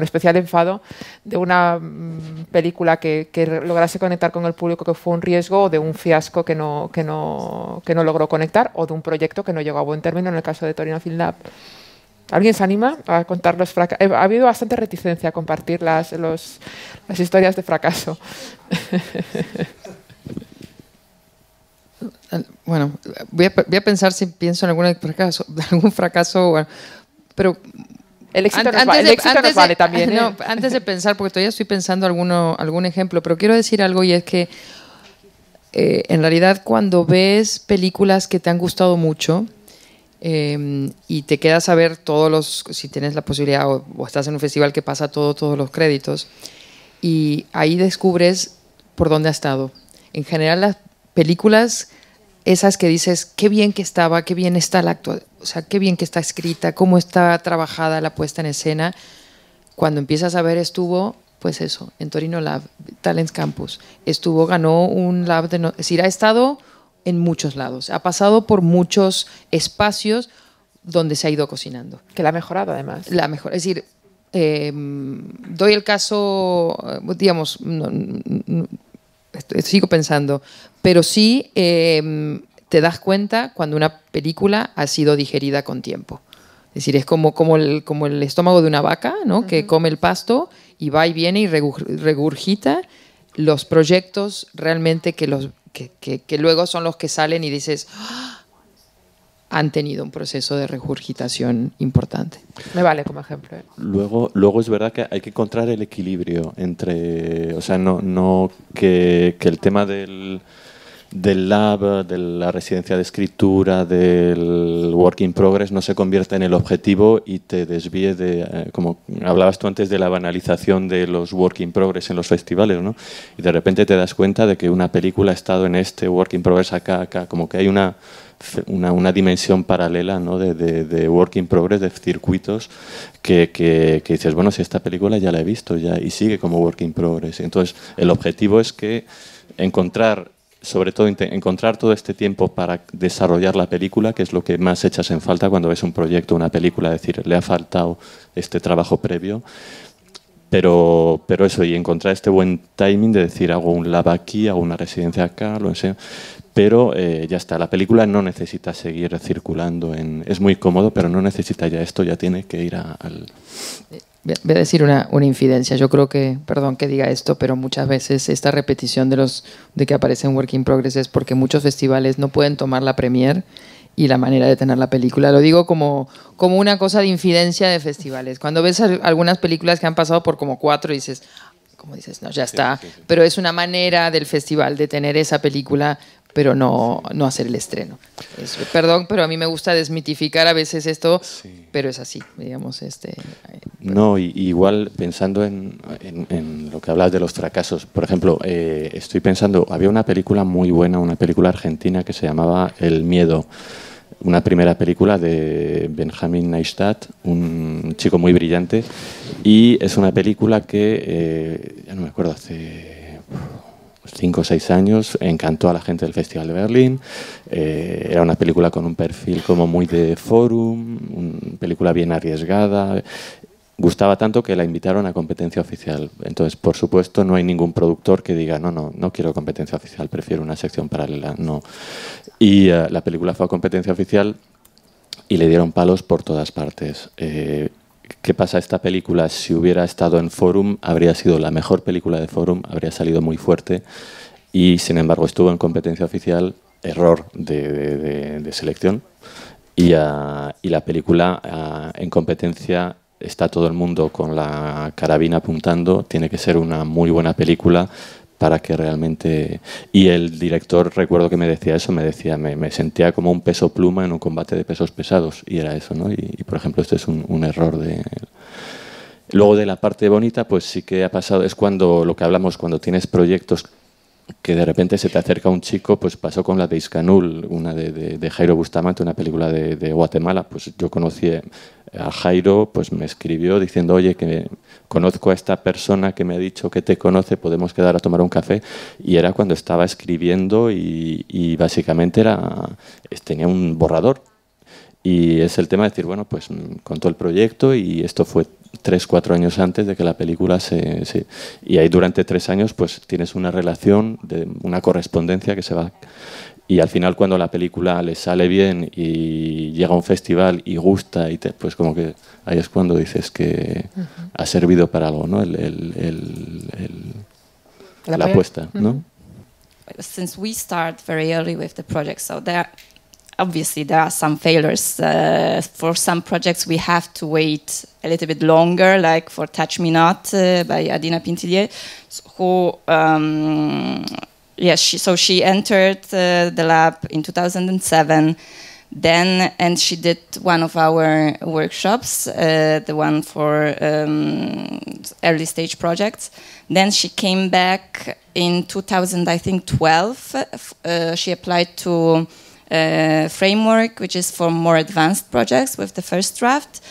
especial enfado de una mm, película que, lograse conectar con el público que fue un riesgo o de un fiasco que no, no, que no logró conectar o de un proyecto que no llegó a buen término en el caso de Torino Film Lab. ¿Alguien se anima a contar los fracasos? Eh, ha habido bastante reticencia a compartir las, historias de fracaso. bueno, voy a, pensar si pienso en algún fracaso, algún fracaso pero... El éxito, nos, vale también. ¿eh? Antes de pensar, porque todavía estoy pensando alguno, algún ejemplo, pero quiero decir algo y es que eh, en realidad cuando ves películas que te han gustado mucho, Em, y te quedas a ver todos los, si tienes la posibilidad o, estás en un festival que pasa todos todos los créditos, y ahí descubres por dónde ha estado. En general las películas, esas que dices, qué bien que estaba, qué bien está la actua o sea, qué bien que está escrita, cómo está trabajada la puesta en escena, cuando empiezas a ver estuvo, pues eso, en Torino Lab, Talents Campus, estuvo, ganó un lab de, es decir, ha estado en muchos lados. Ha pasado por muchos espacios donde se ha ido cocinando. Que la ha mejorado además. La mejor, es decir, em, doy el caso, digamos, sigo pensando, pero sí em, te das cuenta cuando una película ha sido digerida con tiempo. Es decir, es como, como, el, como el estómago de una vaca, ¿no? Que come el pasto y va y viene y regurgita los proyectos realmente que los que, luego son los que salen y dices, ah, han tenido un proceso de regurgitación importante. Me vale como ejemplo. ¿eh? Luego, luego es verdad que hay que encontrar el equilibrio entre, o sea, no, no que el tema del del lab, de la residencia de escritura, del work in progress, no se convierta en el objetivo y te desvíe de, eh, como hablabas tú antes de la banalización de los work in progress en los festivales, ¿no? Y de repente te das cuenta de que una película ha estado en este work in progress acá, acá, como que hay una, una, dimensión paralela ¿no? de, work in progress, de circuitos que, que, dices, bueno, si esta película ya la he visto ya y sigue como work in progress. Entonces, el objetivo es que encontrar sobre todo encontrar todo este tiempo para desarrollar la película, que es lo que más echas en falta cuando ves un proyecto, una película, decir, le ha faltado este trabajo previo. Pero, pero eso, y encontrar este buen timing de decir, hago un lab aquí, hago una residencia acá, lo enseño pero eh, ya está, la película no necesita seguir circulando, en, es muy cómodo, pero no necesita ya esto, ya tiene que ir al... Voy a decir una, infidencia, yo creo que, perdón que diga esto, pero muchas veces esta repetición de, los, de que aparece en Working Progress es porque muchos festivales no pueden tomar la premier y la manera de tener la película. Lo digo como, como una cosa de infidencia de festivales. Cuando ves algunas películas que han pasado por como cuatro dices, como dices, no, ya está. Pero es una manera del festival de tener esa película pero no, no hacer el estreno. perdón, pero a mí me gusta desmitificar a veces esto, pero es así, digamos. este eh, No, y, igual pensando en, en, lo que hablas de los fracasos, por ejemplo, eh, estoy pensando, había una película muy buena, una película argentina que se llamaba El Miedo una primera película de Benjamin Neistat, un chico muy brillante, y es una película que, eh, ya no me acuerdo, hace cinco o seis años, encantó a la gente del Festival de Berlín. Eh, era una película con un perfil como muy de forum, una película bien arriesgada. Gustaba tanto que la invitaron a competencia oficial. Entonces, por supuesto, no hay ningún productor que diga, no, no, no quiero competencia oficial, prefiero una sección paralela. No. Y eh, la película fue a competencia oficial y le dieron palos por todas partes. Eh, ¿Qué pasa? Esta película, si hubiera estado en Forum, habría sido la mejor película de Forum, habría salido muy fuerte y, sin embargo, estuvo en competencia oficial, error de, selección, ah, y, la película ah, en competencia está todo el mundo con la carabina apuntando, tiene que ser una muy buena película, para que realmente... Y el director, recuerdo que me decía eso, me decía, me, sentía como un peso pluma en un combate de pesos pesados, y era eso, ¿no? Y, por ejemplo, este es un, un error de... Luego de la parte bonita, pues sí que ha pasado, es cuando lo que hablamos, cuando tienes proyectos que de repente se te acerca un chico, pues pasó con la de Iscanul, una de, de, Jairo Bustamante, una película de, Guatemala, pues yo conocí a Jairo, pues me escribió diciendo, oye, que conozco a esta persona que me ha dicho que te conoce, podemos quedar a tomar un café, y era cuando estaba escribiendo y, básicamente era, tenía un borrador, y es el tema de decir, bueno, pues contó el proyecto y esto fue tres, cuatro años antes de que la película se, Y ahí durante tres años pues tienes una relación, de una correspondencia que se va... Y al final cuando la película le sale bien y llega a un festival y gusta, y te, pues como que ahí es cuando dices que ha servido para algo, ¿no? El, la, apuesta, ¿no? obviously there are some failures. Uh, for some projects, we have to wait a little bit longer, like for Touch Me Not uh, by Adina Pintillier, who, um, yeah, she, so she entered uh, the lab in 2007. Then, and she did one of our workshops, uh, the one for um, early stage projects. Then she came back in 2000, I think, 12. Uh, she applied to uh, framework, which is for more advanced projects with the first draft.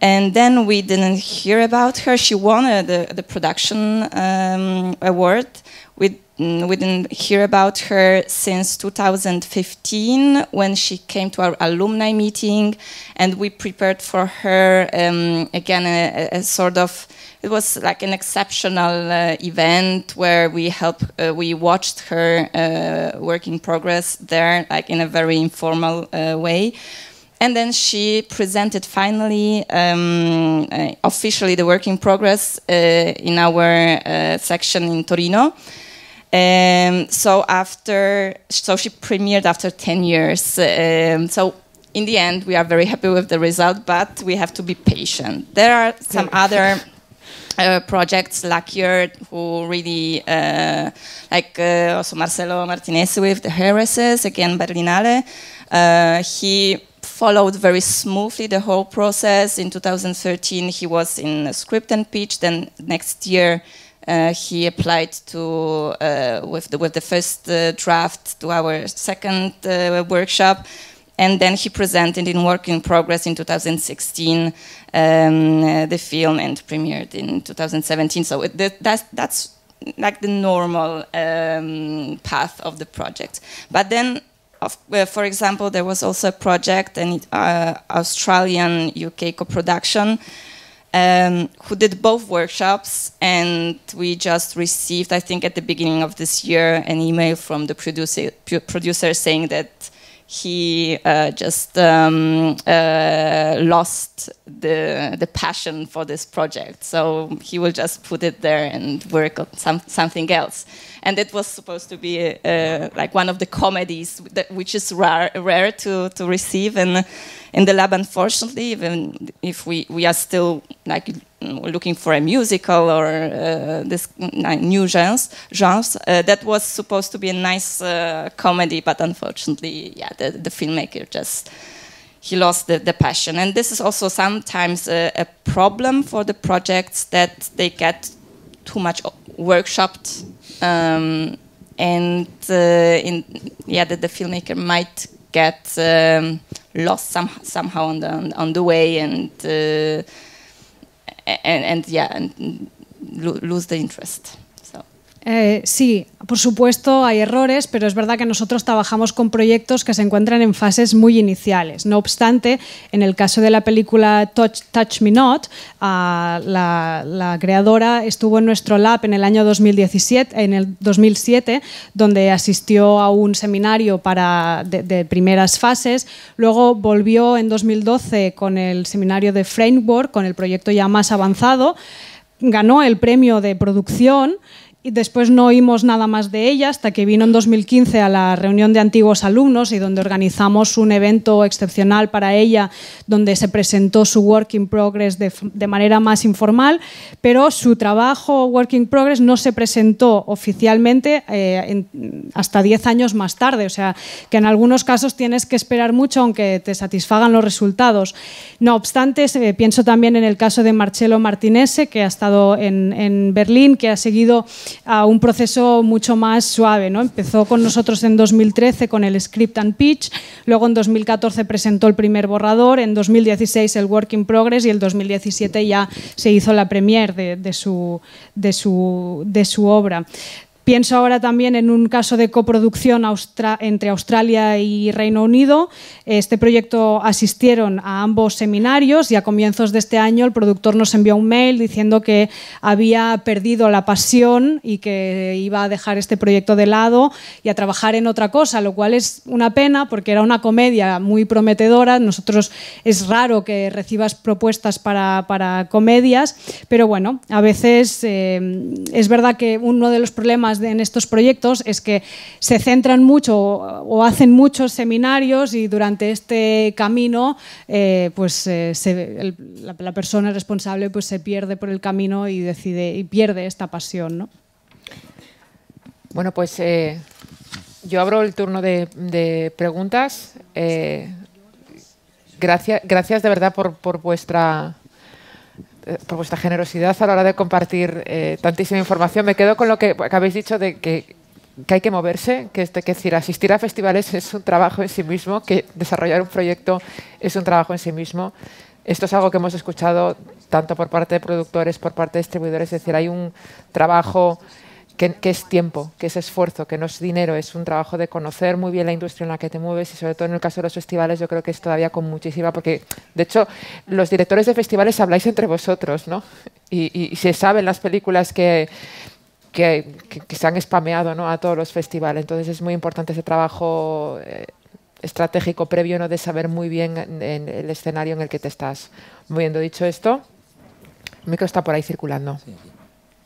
And then we didn't hear about her. She won uh, the, the production um, award with Mm, we didn't hear about her since 2015 when she came to our alumni meeting and we prepared for her um, again a, a, sort of it was like an exceptional uh, event where we help uh, we watched her uh, work in progress there like in a very informal uh, way and then she presented finally, um, uh, officially, the work in progress uh, in our section in Torino. Um, so after, so she premiered after 10 years. Um, so in the end, we are very happy with the result, but we have to be patient. There are some other uh, projects, Lacquier, who really, uh, like uh, also Marcelo Martinez with the Heresies, again Berlinale. Uh, he followed very smoothly the whole process. In 2013, he was in script and pitch. Then next year, uh, he applied to uh, with the with the first uh, draft to our second uh, workshop, and then he presented in work in progress in 2016 um, the film and premiered in 2017. So it, that's that's like the normal um, path of the project. But then. Of, uh, for example, there was also a project, an uh, Australian UK co production, um, who did both workshops, and we just received, I think, at the beginning of this year, an email from the producer, producer saying that he uh, just um, uh, lost the the passion for this project. So he will just put it there and work on some, something else. And it was supposed to be uh, like one of the comedies that, which is rare rare to to receive in in the lab. Unfortunately, even if we we are still like Mm, looking for a musical or uh, this new genres, genres uh, that was supposed to be a nice uh, comedy, but unfortunately, yeah, the, the filmmaker just he lost the, the, passion. And this is also sometimes a, a, problem for the projects that they get too much workshopped, um, and uh, in yeah, that the filmmaker might get um, lost some, somehow on the on the way and uh, and, and yeah, and lose the interest. Eh, sí, por supuesto hay errores, pero es verdad que nosotros trabajamos con proyectos que se encuentran en fases muy iniciales. No obstante, en el caso de la película Touch, Touch Me Not, ah, la, creadora estuvo en nuestro lab en el año 2017, en el 2007, donde asistió a un seminario para de, de primeras fases. Luego volvió en 2012 con el seminario de Framework, con el proyecto ya más avanzado. Ganó el premio de producción después no oímos nada más de ella hasta que vino en 2015 a la reunión de antiguos alumnos y donde organizamos un evento excepcional para ella, donde se presentó su Work in Progress de, manera más informal, pero su trabajo Work in Progress no se presentó oficialmente eh, hasta 10 años más tarde, o sea que en algunos casos tienes que esperar mucho aunque te satisfagan los resultados. No obstante, eh, pienso también en el caso de Marcelo Martinese, que ha estado en, en Berlín, que ha seguido a un proceso mucho más suave. ¿no? Empezó con nosotros en 2013 con el Script and Pitch, luego en 2014 presentó el primer borrador, en 2016 el Work in Progress y en 2017 ya se hizo la premiere de su obra. Pienso ahora también en un caso de coproducción entre Australia y Reino Unido. Este proyecto asistieron a ambos seminarios y a comienzos de este año el productor nos envió un mail diciendo que había perdido la pasión y que iba a dejar este proyecto de lado y a trabajar en otra cosa, lo cual es una pena porque era una comedia muy prometedora. Nosotros es raro que recibas propuestas para, para comedias, pero bueno, a veces eh, es verdad que uno de los problemas en estos proyectos es que se centran mucho o, hacen muchos seminarios y durante este camino eh, pues, eh, la, persona responsable pues, se pierde por el camino y, decide, y pierde esta pasión. Bueno, pues eh, yo abro el turno de, preguntas. Gracias, gracias de verdad por, por vuestra eh, por vuestra generosidad a la hora de compartir eh, tantísima información. Me quedo con lo que, habéis dicho de que, hay que moverse, que es, decir, asistir a festivales es un trabajo en sí mismo, que desarrollar un proyecto es un trabajo en sí mismo. Esto es algo que hemos escuchado tanto por parte de productores, por parte de distribuidores, es decir, hay un trabajo que, es tiempo, que es esfuerzo, que no es dinero, es un trabajo de conocer muy bien la industria en la que te mueves y sobre todo en el caso de los festivales yo creo que es todavía con muchísima, porque de hecho los directores de festivales habláis entre vosotros, ¿no? Y, se saben las películas que, se han spameado ¿no? a todos los festivales, entonces es muy importante ese trabajo eh, estratégico previo ¿no? de saber muy bien el escenario en el que te estás moviendo. Dicho esto, el micro está por ahí circulando.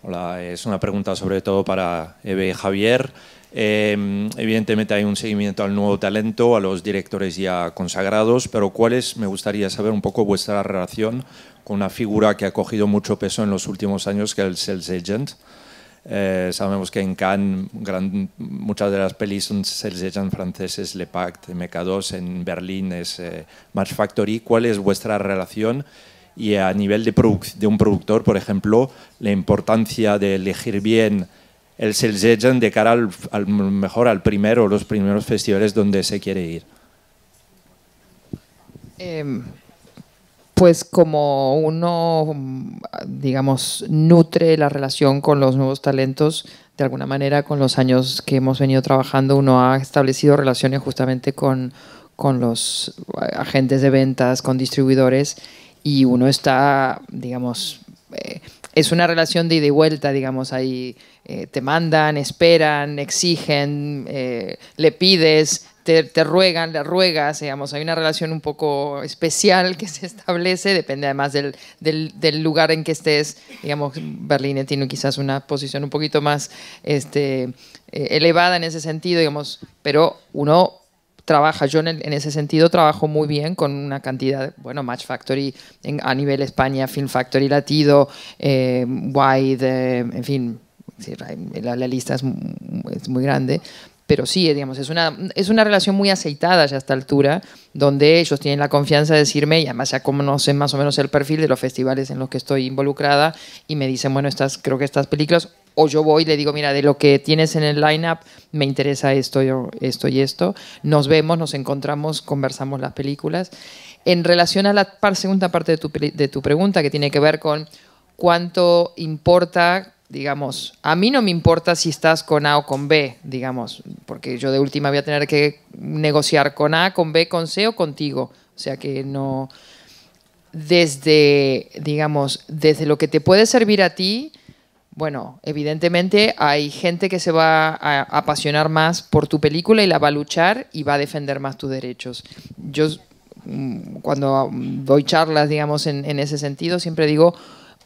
Hola, es una pregunta sobre todo para Eve y Javier. Em, evidentemente hay un seguimiento al nuevo talento, a los directores ya consagrados, pero ¿cuál es, me gustaría saber un poco vuestra relación con una figura que ha cogido mucho peso en los últimos años, que es el Sales Agent? Eh, sabemos que en Cannes gran, muchas de las pelis son Sales Agent franceses, Le Pacte, MK2, en Berlín es eh, Match Factory. ¿Cuál es vuestra relación? y a nivel de, un productor, por ejemplo, la importancia de elegir bien el sales agent de cara al, mejor al primero los primeros festivales donde se quiere ir. Em, pues como uno, digamos, nutre la relación con los nuevos talentos, de alguna manera con los años que hemos venido trabajando, uno ha establecido relaciones justamente con, con los eh, agentes de ventas, con distribuidores y uno está, digamos, eh, es una relación de ida y vuelta, digamos, ahí eh, te mandan, esperan, exigen, eh, le pides, te, ruegan, le ruegas, digamos, hay una relación un poco especial que se establece, depende además del, del, del lugar en que estés, digamos, Berlín tiene quizás una posición un poquito más este, elevada en ese sentido, digamos, pero uno trabaja, yo en, ese sentido trabajo muy bien con una cantidad, bueno, Match Factory a nivel España, Film Factory Latido, eh, Wide, eh, en fin, la, lista es, es muy grande, pero sí, eh, digamos, es una, es una relación muy aceitada ya a esta altura, donde ellos tienen la confianza de decirme, y además ya conocen más o menos el perfil de los festivales en los que estoy involucrada, y me dicen, bueno, estas, creo que estas películas, o yo voy y le digo, mira, de lo que tienes en el lineup me interesa esto, esto y esto. Nos vemos, nos encontramos, conversamos las películas. En relación a la segunda parte de tu, de tu pregunta, que tiene que ver con cuánto importa, digamos, a mí no me importa si estás con A o con B, digamos, porque yo de última voy a tener que negociar con A, con B, con C o contigo. O sea que no, desde, digamos, desde lo que te puede servir a ti, bueno, evidentemente hay gente que se va a apasionar más por tu película y la va a luchar y va a defender más tus derechos. Yo mm, cuando doy charlas, digamos, en, ese sentido, siempre digo,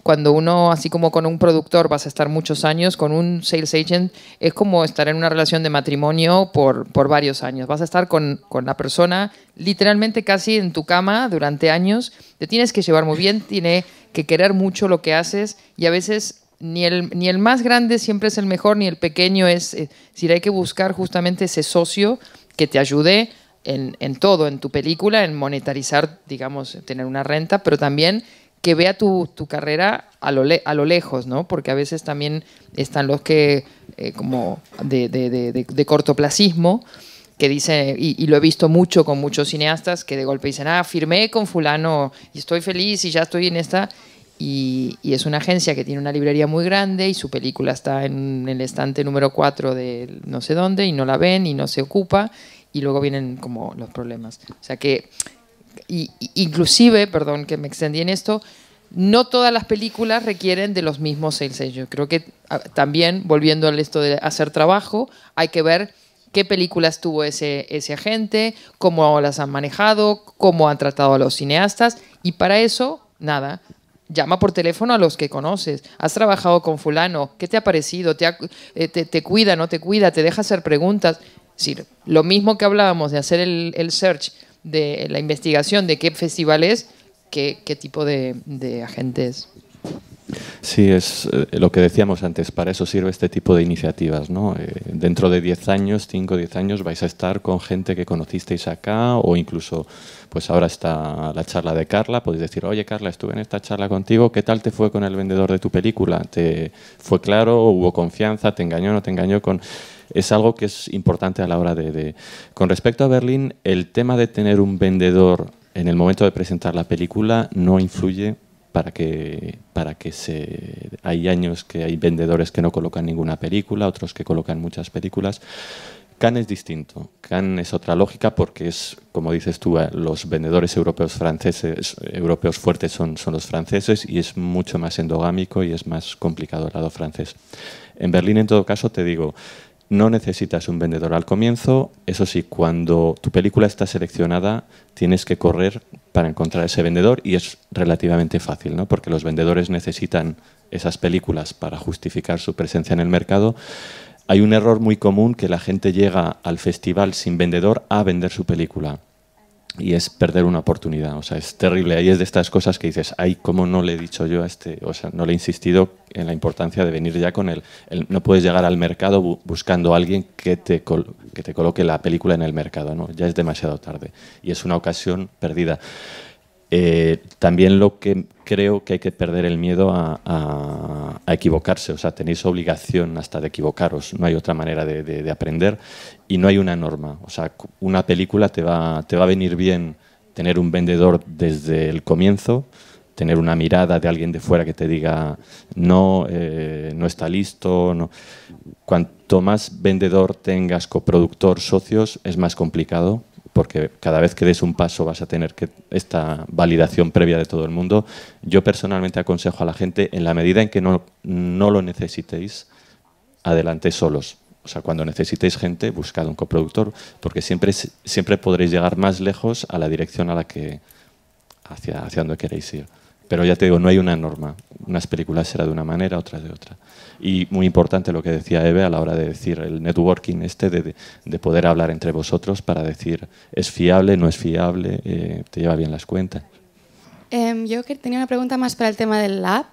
cuando uno, así como con un productor vas a estar muchos años, con un sales agent es como estar en una relación de matrimonio por, por varios años. Vas a estar con, con, la persona literalmente casi en tu cama durante años. Te tienes que llevar muy bien, tiene que querer mucho lo que haces y a veces ni el, ni el más grande siempre es el mejor, ni el pequeño es, es eh, hay que buscar justamente ese socio que te ayude en, todo, en tu película, en monetarizar, digamos, tener una renta, pero también que vea tu, carrera a lo, a lo lejos, ¿no? Porque a veces también están los que, eh, como de, cortoplacismo, que dicen, y, y, lo he visto mucho con muchos cineastas, que de golpe dicen, ah, firmé con fulano y estoy feliz y ya estoy en esta, y, es una agencia que tiene una librería muy grande y su película está en el estante número 4 de no sé dónde y no la ven y no se ocupa y luego vienen como los problemas. O sea que, y, inclusive, perdón que me extendí en esto, no todas las películas requieren de los mismos seis yo Creo que también, volviendo al esto de hacer trabajo, hay que ver qué películas tuvo ese, ese agente, cómo las han manejado, cómo han tratado a los cineastas y para eso, nada, Llama por teléfono a los que conoces. Has trabajado con fulano. ¿Qué te ha parecido? ¿Te, eh, te, cuida, no te cuida? ¿Te deja hacer preguntas? Es decir, lo mismo que hablábamos de hacer el, el search, de la investigación de qué festival es, qué, qué tipo de, de agente Sí, es eh, lo que decíamos antes, para eso sirve este tipo de iniciativas. ¿no? Eh, dentro de 10 años, 5 o 10 años, vais a estar con gente que conocisteis acá o incluso, pues ahora está la charla de Carla, podéis decir, oye Carla, estuve en esta charla contigo, ¿qué tal te fue con el vendedor de tu película? ¿Te fue claro? ¿Hubo confianza? ¿Te engañó? o ¿No te engañó? Con... Es algo que es importante a la hora de... Con respecto a Berlín, el tema de tener un vendedor en el momento de presentar la película no influye para que, para que se... Hay años que hay vendedores que no colocan ninguna película, otros que colocan muchas películas. Cannes es distinto. Cannes es otra lógica porque es, como dices tú, eh, los vendedores europeos franceses, europeos fuertes son, son los franceses y es mucho más endogámico y es más complicado el lado francés. En Berlín, en todo caso, te digo, no necesitas un vendedor al comienzo, eso sí, cuando tu película está seleccionada tienes que correr para encontrar ese vendedor y es relativamente fácil, ¿no? porque los vendedores necesitan esas películas para justificar su presencia en el mercado. Hay un error muy común que la gente llega al festival sin vendedor a vender su película y es perder una oportunidad, o sea, es terrible. Ahí es de estas cosas que dices, ay, ¿cómo no le he dicho yo a este? O sea, no le he insistido en la importancia de venir ya con él. El, no puedes llegar al mercado buscando a alguien que te, que te coloque la película en el mercado, ¿no? Ya es demasiado tarde y es una ocasión perdida. Eh, también lo que creo que hay que perder el miedo a, equivocarse, o sea, tenéis obligación hasta de equivocaros, no hay otra manera de, aprender y no hay una norma, o sea, una película te va, a venir bien tener un vendedor desde el comienzo, tener una mirada de alguien de fuera que te diga no, eh, no está listo. Cuanto más vendedor tengas, coproductor, socios, es más complicado porque cada vez que des un paso vas a tener que esta validación previa de todo el mundo. Yo personalmente aconsejo a la gente, en la medida en que no, lo necesitéis, adelante solos. O sea, cuando necesitéis gente, buscad un coproductor, porque siempre, siempre podréis llegar más lejos a la dirección a la que, hacia, hacia donde queréis ir. Pero ya te digo, no hay una norma. Unas películas será de una manera, otras de otra. Y muy importante lo que decía Eve a la hora de decir el networking este, de, de poder hablar entre vosotros para decir es fiable, no es fiable, eh, te lleva bien las cuentas. Um, yo tenía una pregunta más para el tema del lab.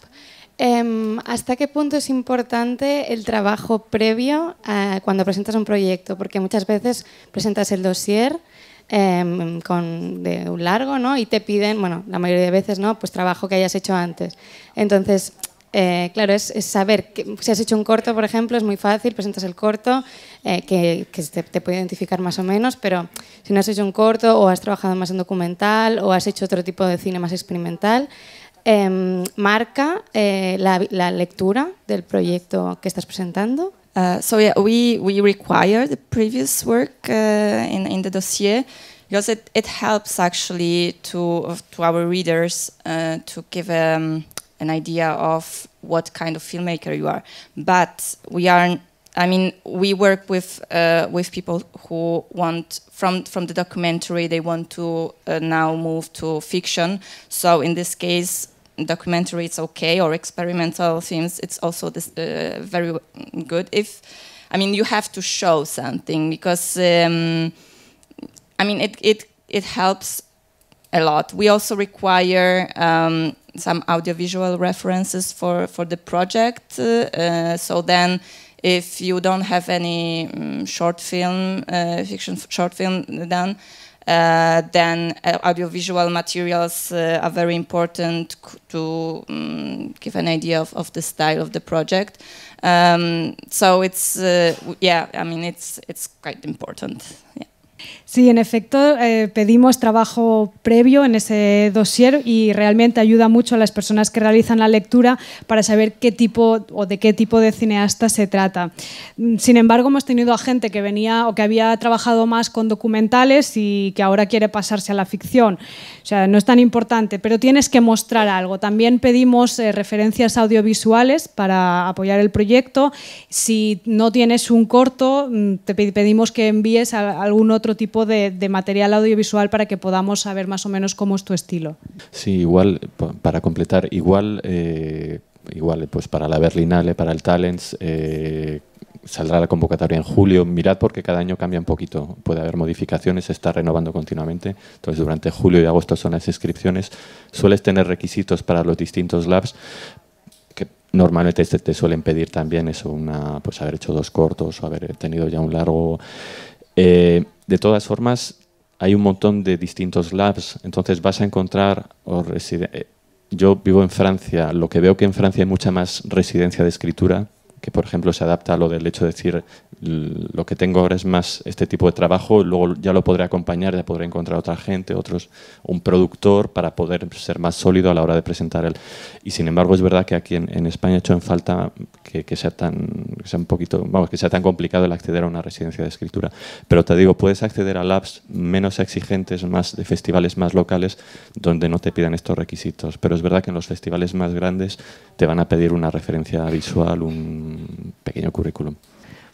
Em, ¿Hasta qué punto es importante el trabajo previo eh, cuando presentas un proyecto? Porque muchas veces presentas el dossier Em, con, de un largo, ¿no? Y te piden, bueno, la mayoría de veces, ¿no? Pues trabajo que hayas hecho antes. Entonces, eh, claro, es, saber que, si has hecho un corto, por ejemplo, es muy fácil, presentas el corto, eh, que, te, puede identificar más o menos, pero si no has hecho un corto o has trabajado más en documental o has hecho otro tipo de cine más experimental, em, marca eh, la lectura del proyecto que estás presentando Uh, so yeah, we, we require the previous work uh, in, in the dossier because it, it helps actually to, to our readers uh, to give um, an idea of what kind of filmmaker you are. But we are, I mean, we work with, uh, with people who want, from, from the documentary, they want to uh, now move to fiction. So in this case, documentary, it's okay, or experimental films, it's also this, uh, very good. If I mean, you have to show something because um, I mean, it it it helps a lot. We also require um, some audiovisual references for for the project. Uh, so then, if you don't have any um, short film, uh, fiction short film done, uh, then uh, audiovisual materials uh, are very important to um, give an idea of, of the style of the project. Um, so it's, yeah, I mean, it's, it's quite important. Yeah. Sí, en efecto, eh, pedimos trabajo previo en ese dossier y realmente ayuda mucho a las personas que realizan la lectura para saber qué tipo o de qué tipo de cineasta se trata. Mm, sin embargo, hemos tenido a gente que venía o que había trabajado más con documentales y que ahora quiere pasarse a la ficción. O sea, no es tan importante, pero tienes que mostrar algo. También pedimos eh, referencias audiovisuales para apoyar el proyecto. Si no tienes un corto, mm, te pedimos que envíes algún otro tipo de, material audiovisual para que podamos saber más o menos cómo es tu estilo. Sí, igual, para completar, igual, eh, igual pues para la Berlinale, para el Talents, eh, saldrá la convocatoria en julio. Mirad porque cada año cambia un poquito, puede haber modificaciones, se está renovando continuamente. Entonces, durante julio y agosto son las inscripciones. Sueles tener requisitos para los distintos labs, que normalmente te, te, suelen pedir también eso, una, pues haber hecho dos cortos o haber tenido ya un largo. Eh, de todas formas, hay un montón de distintos labs, entonces vas a encontrar... O eh, yo vivo en Francia, lo que veo que en Francia hay mucha más residencia de escritura que por ejemplo se adapta a lo del hecho de decir lo que tengo ahora es más este tipo de trabajo, luego ya lo podré acompañar, ya podré encontrar otra gente, otros, un productor para poder ser más sólido a la hora de presentar el Y sin embargo es verdad que aquí en, España ha hecho en falta que, que sea tan, sea un poquito, vamos, que sea tan complicado el acceder a una residencia de escritura. Pero te digo, puedes acceder a labs menos exigentes, más de festivales más locales, donde no te pidan estos requisitos. Pero es verdad que en los festivales más grandes te van a pedir una referencia visual, un pequeño currículum.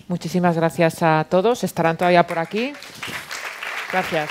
Muchísimas gracias a todos. Estarán todavía por aquí. Gracias.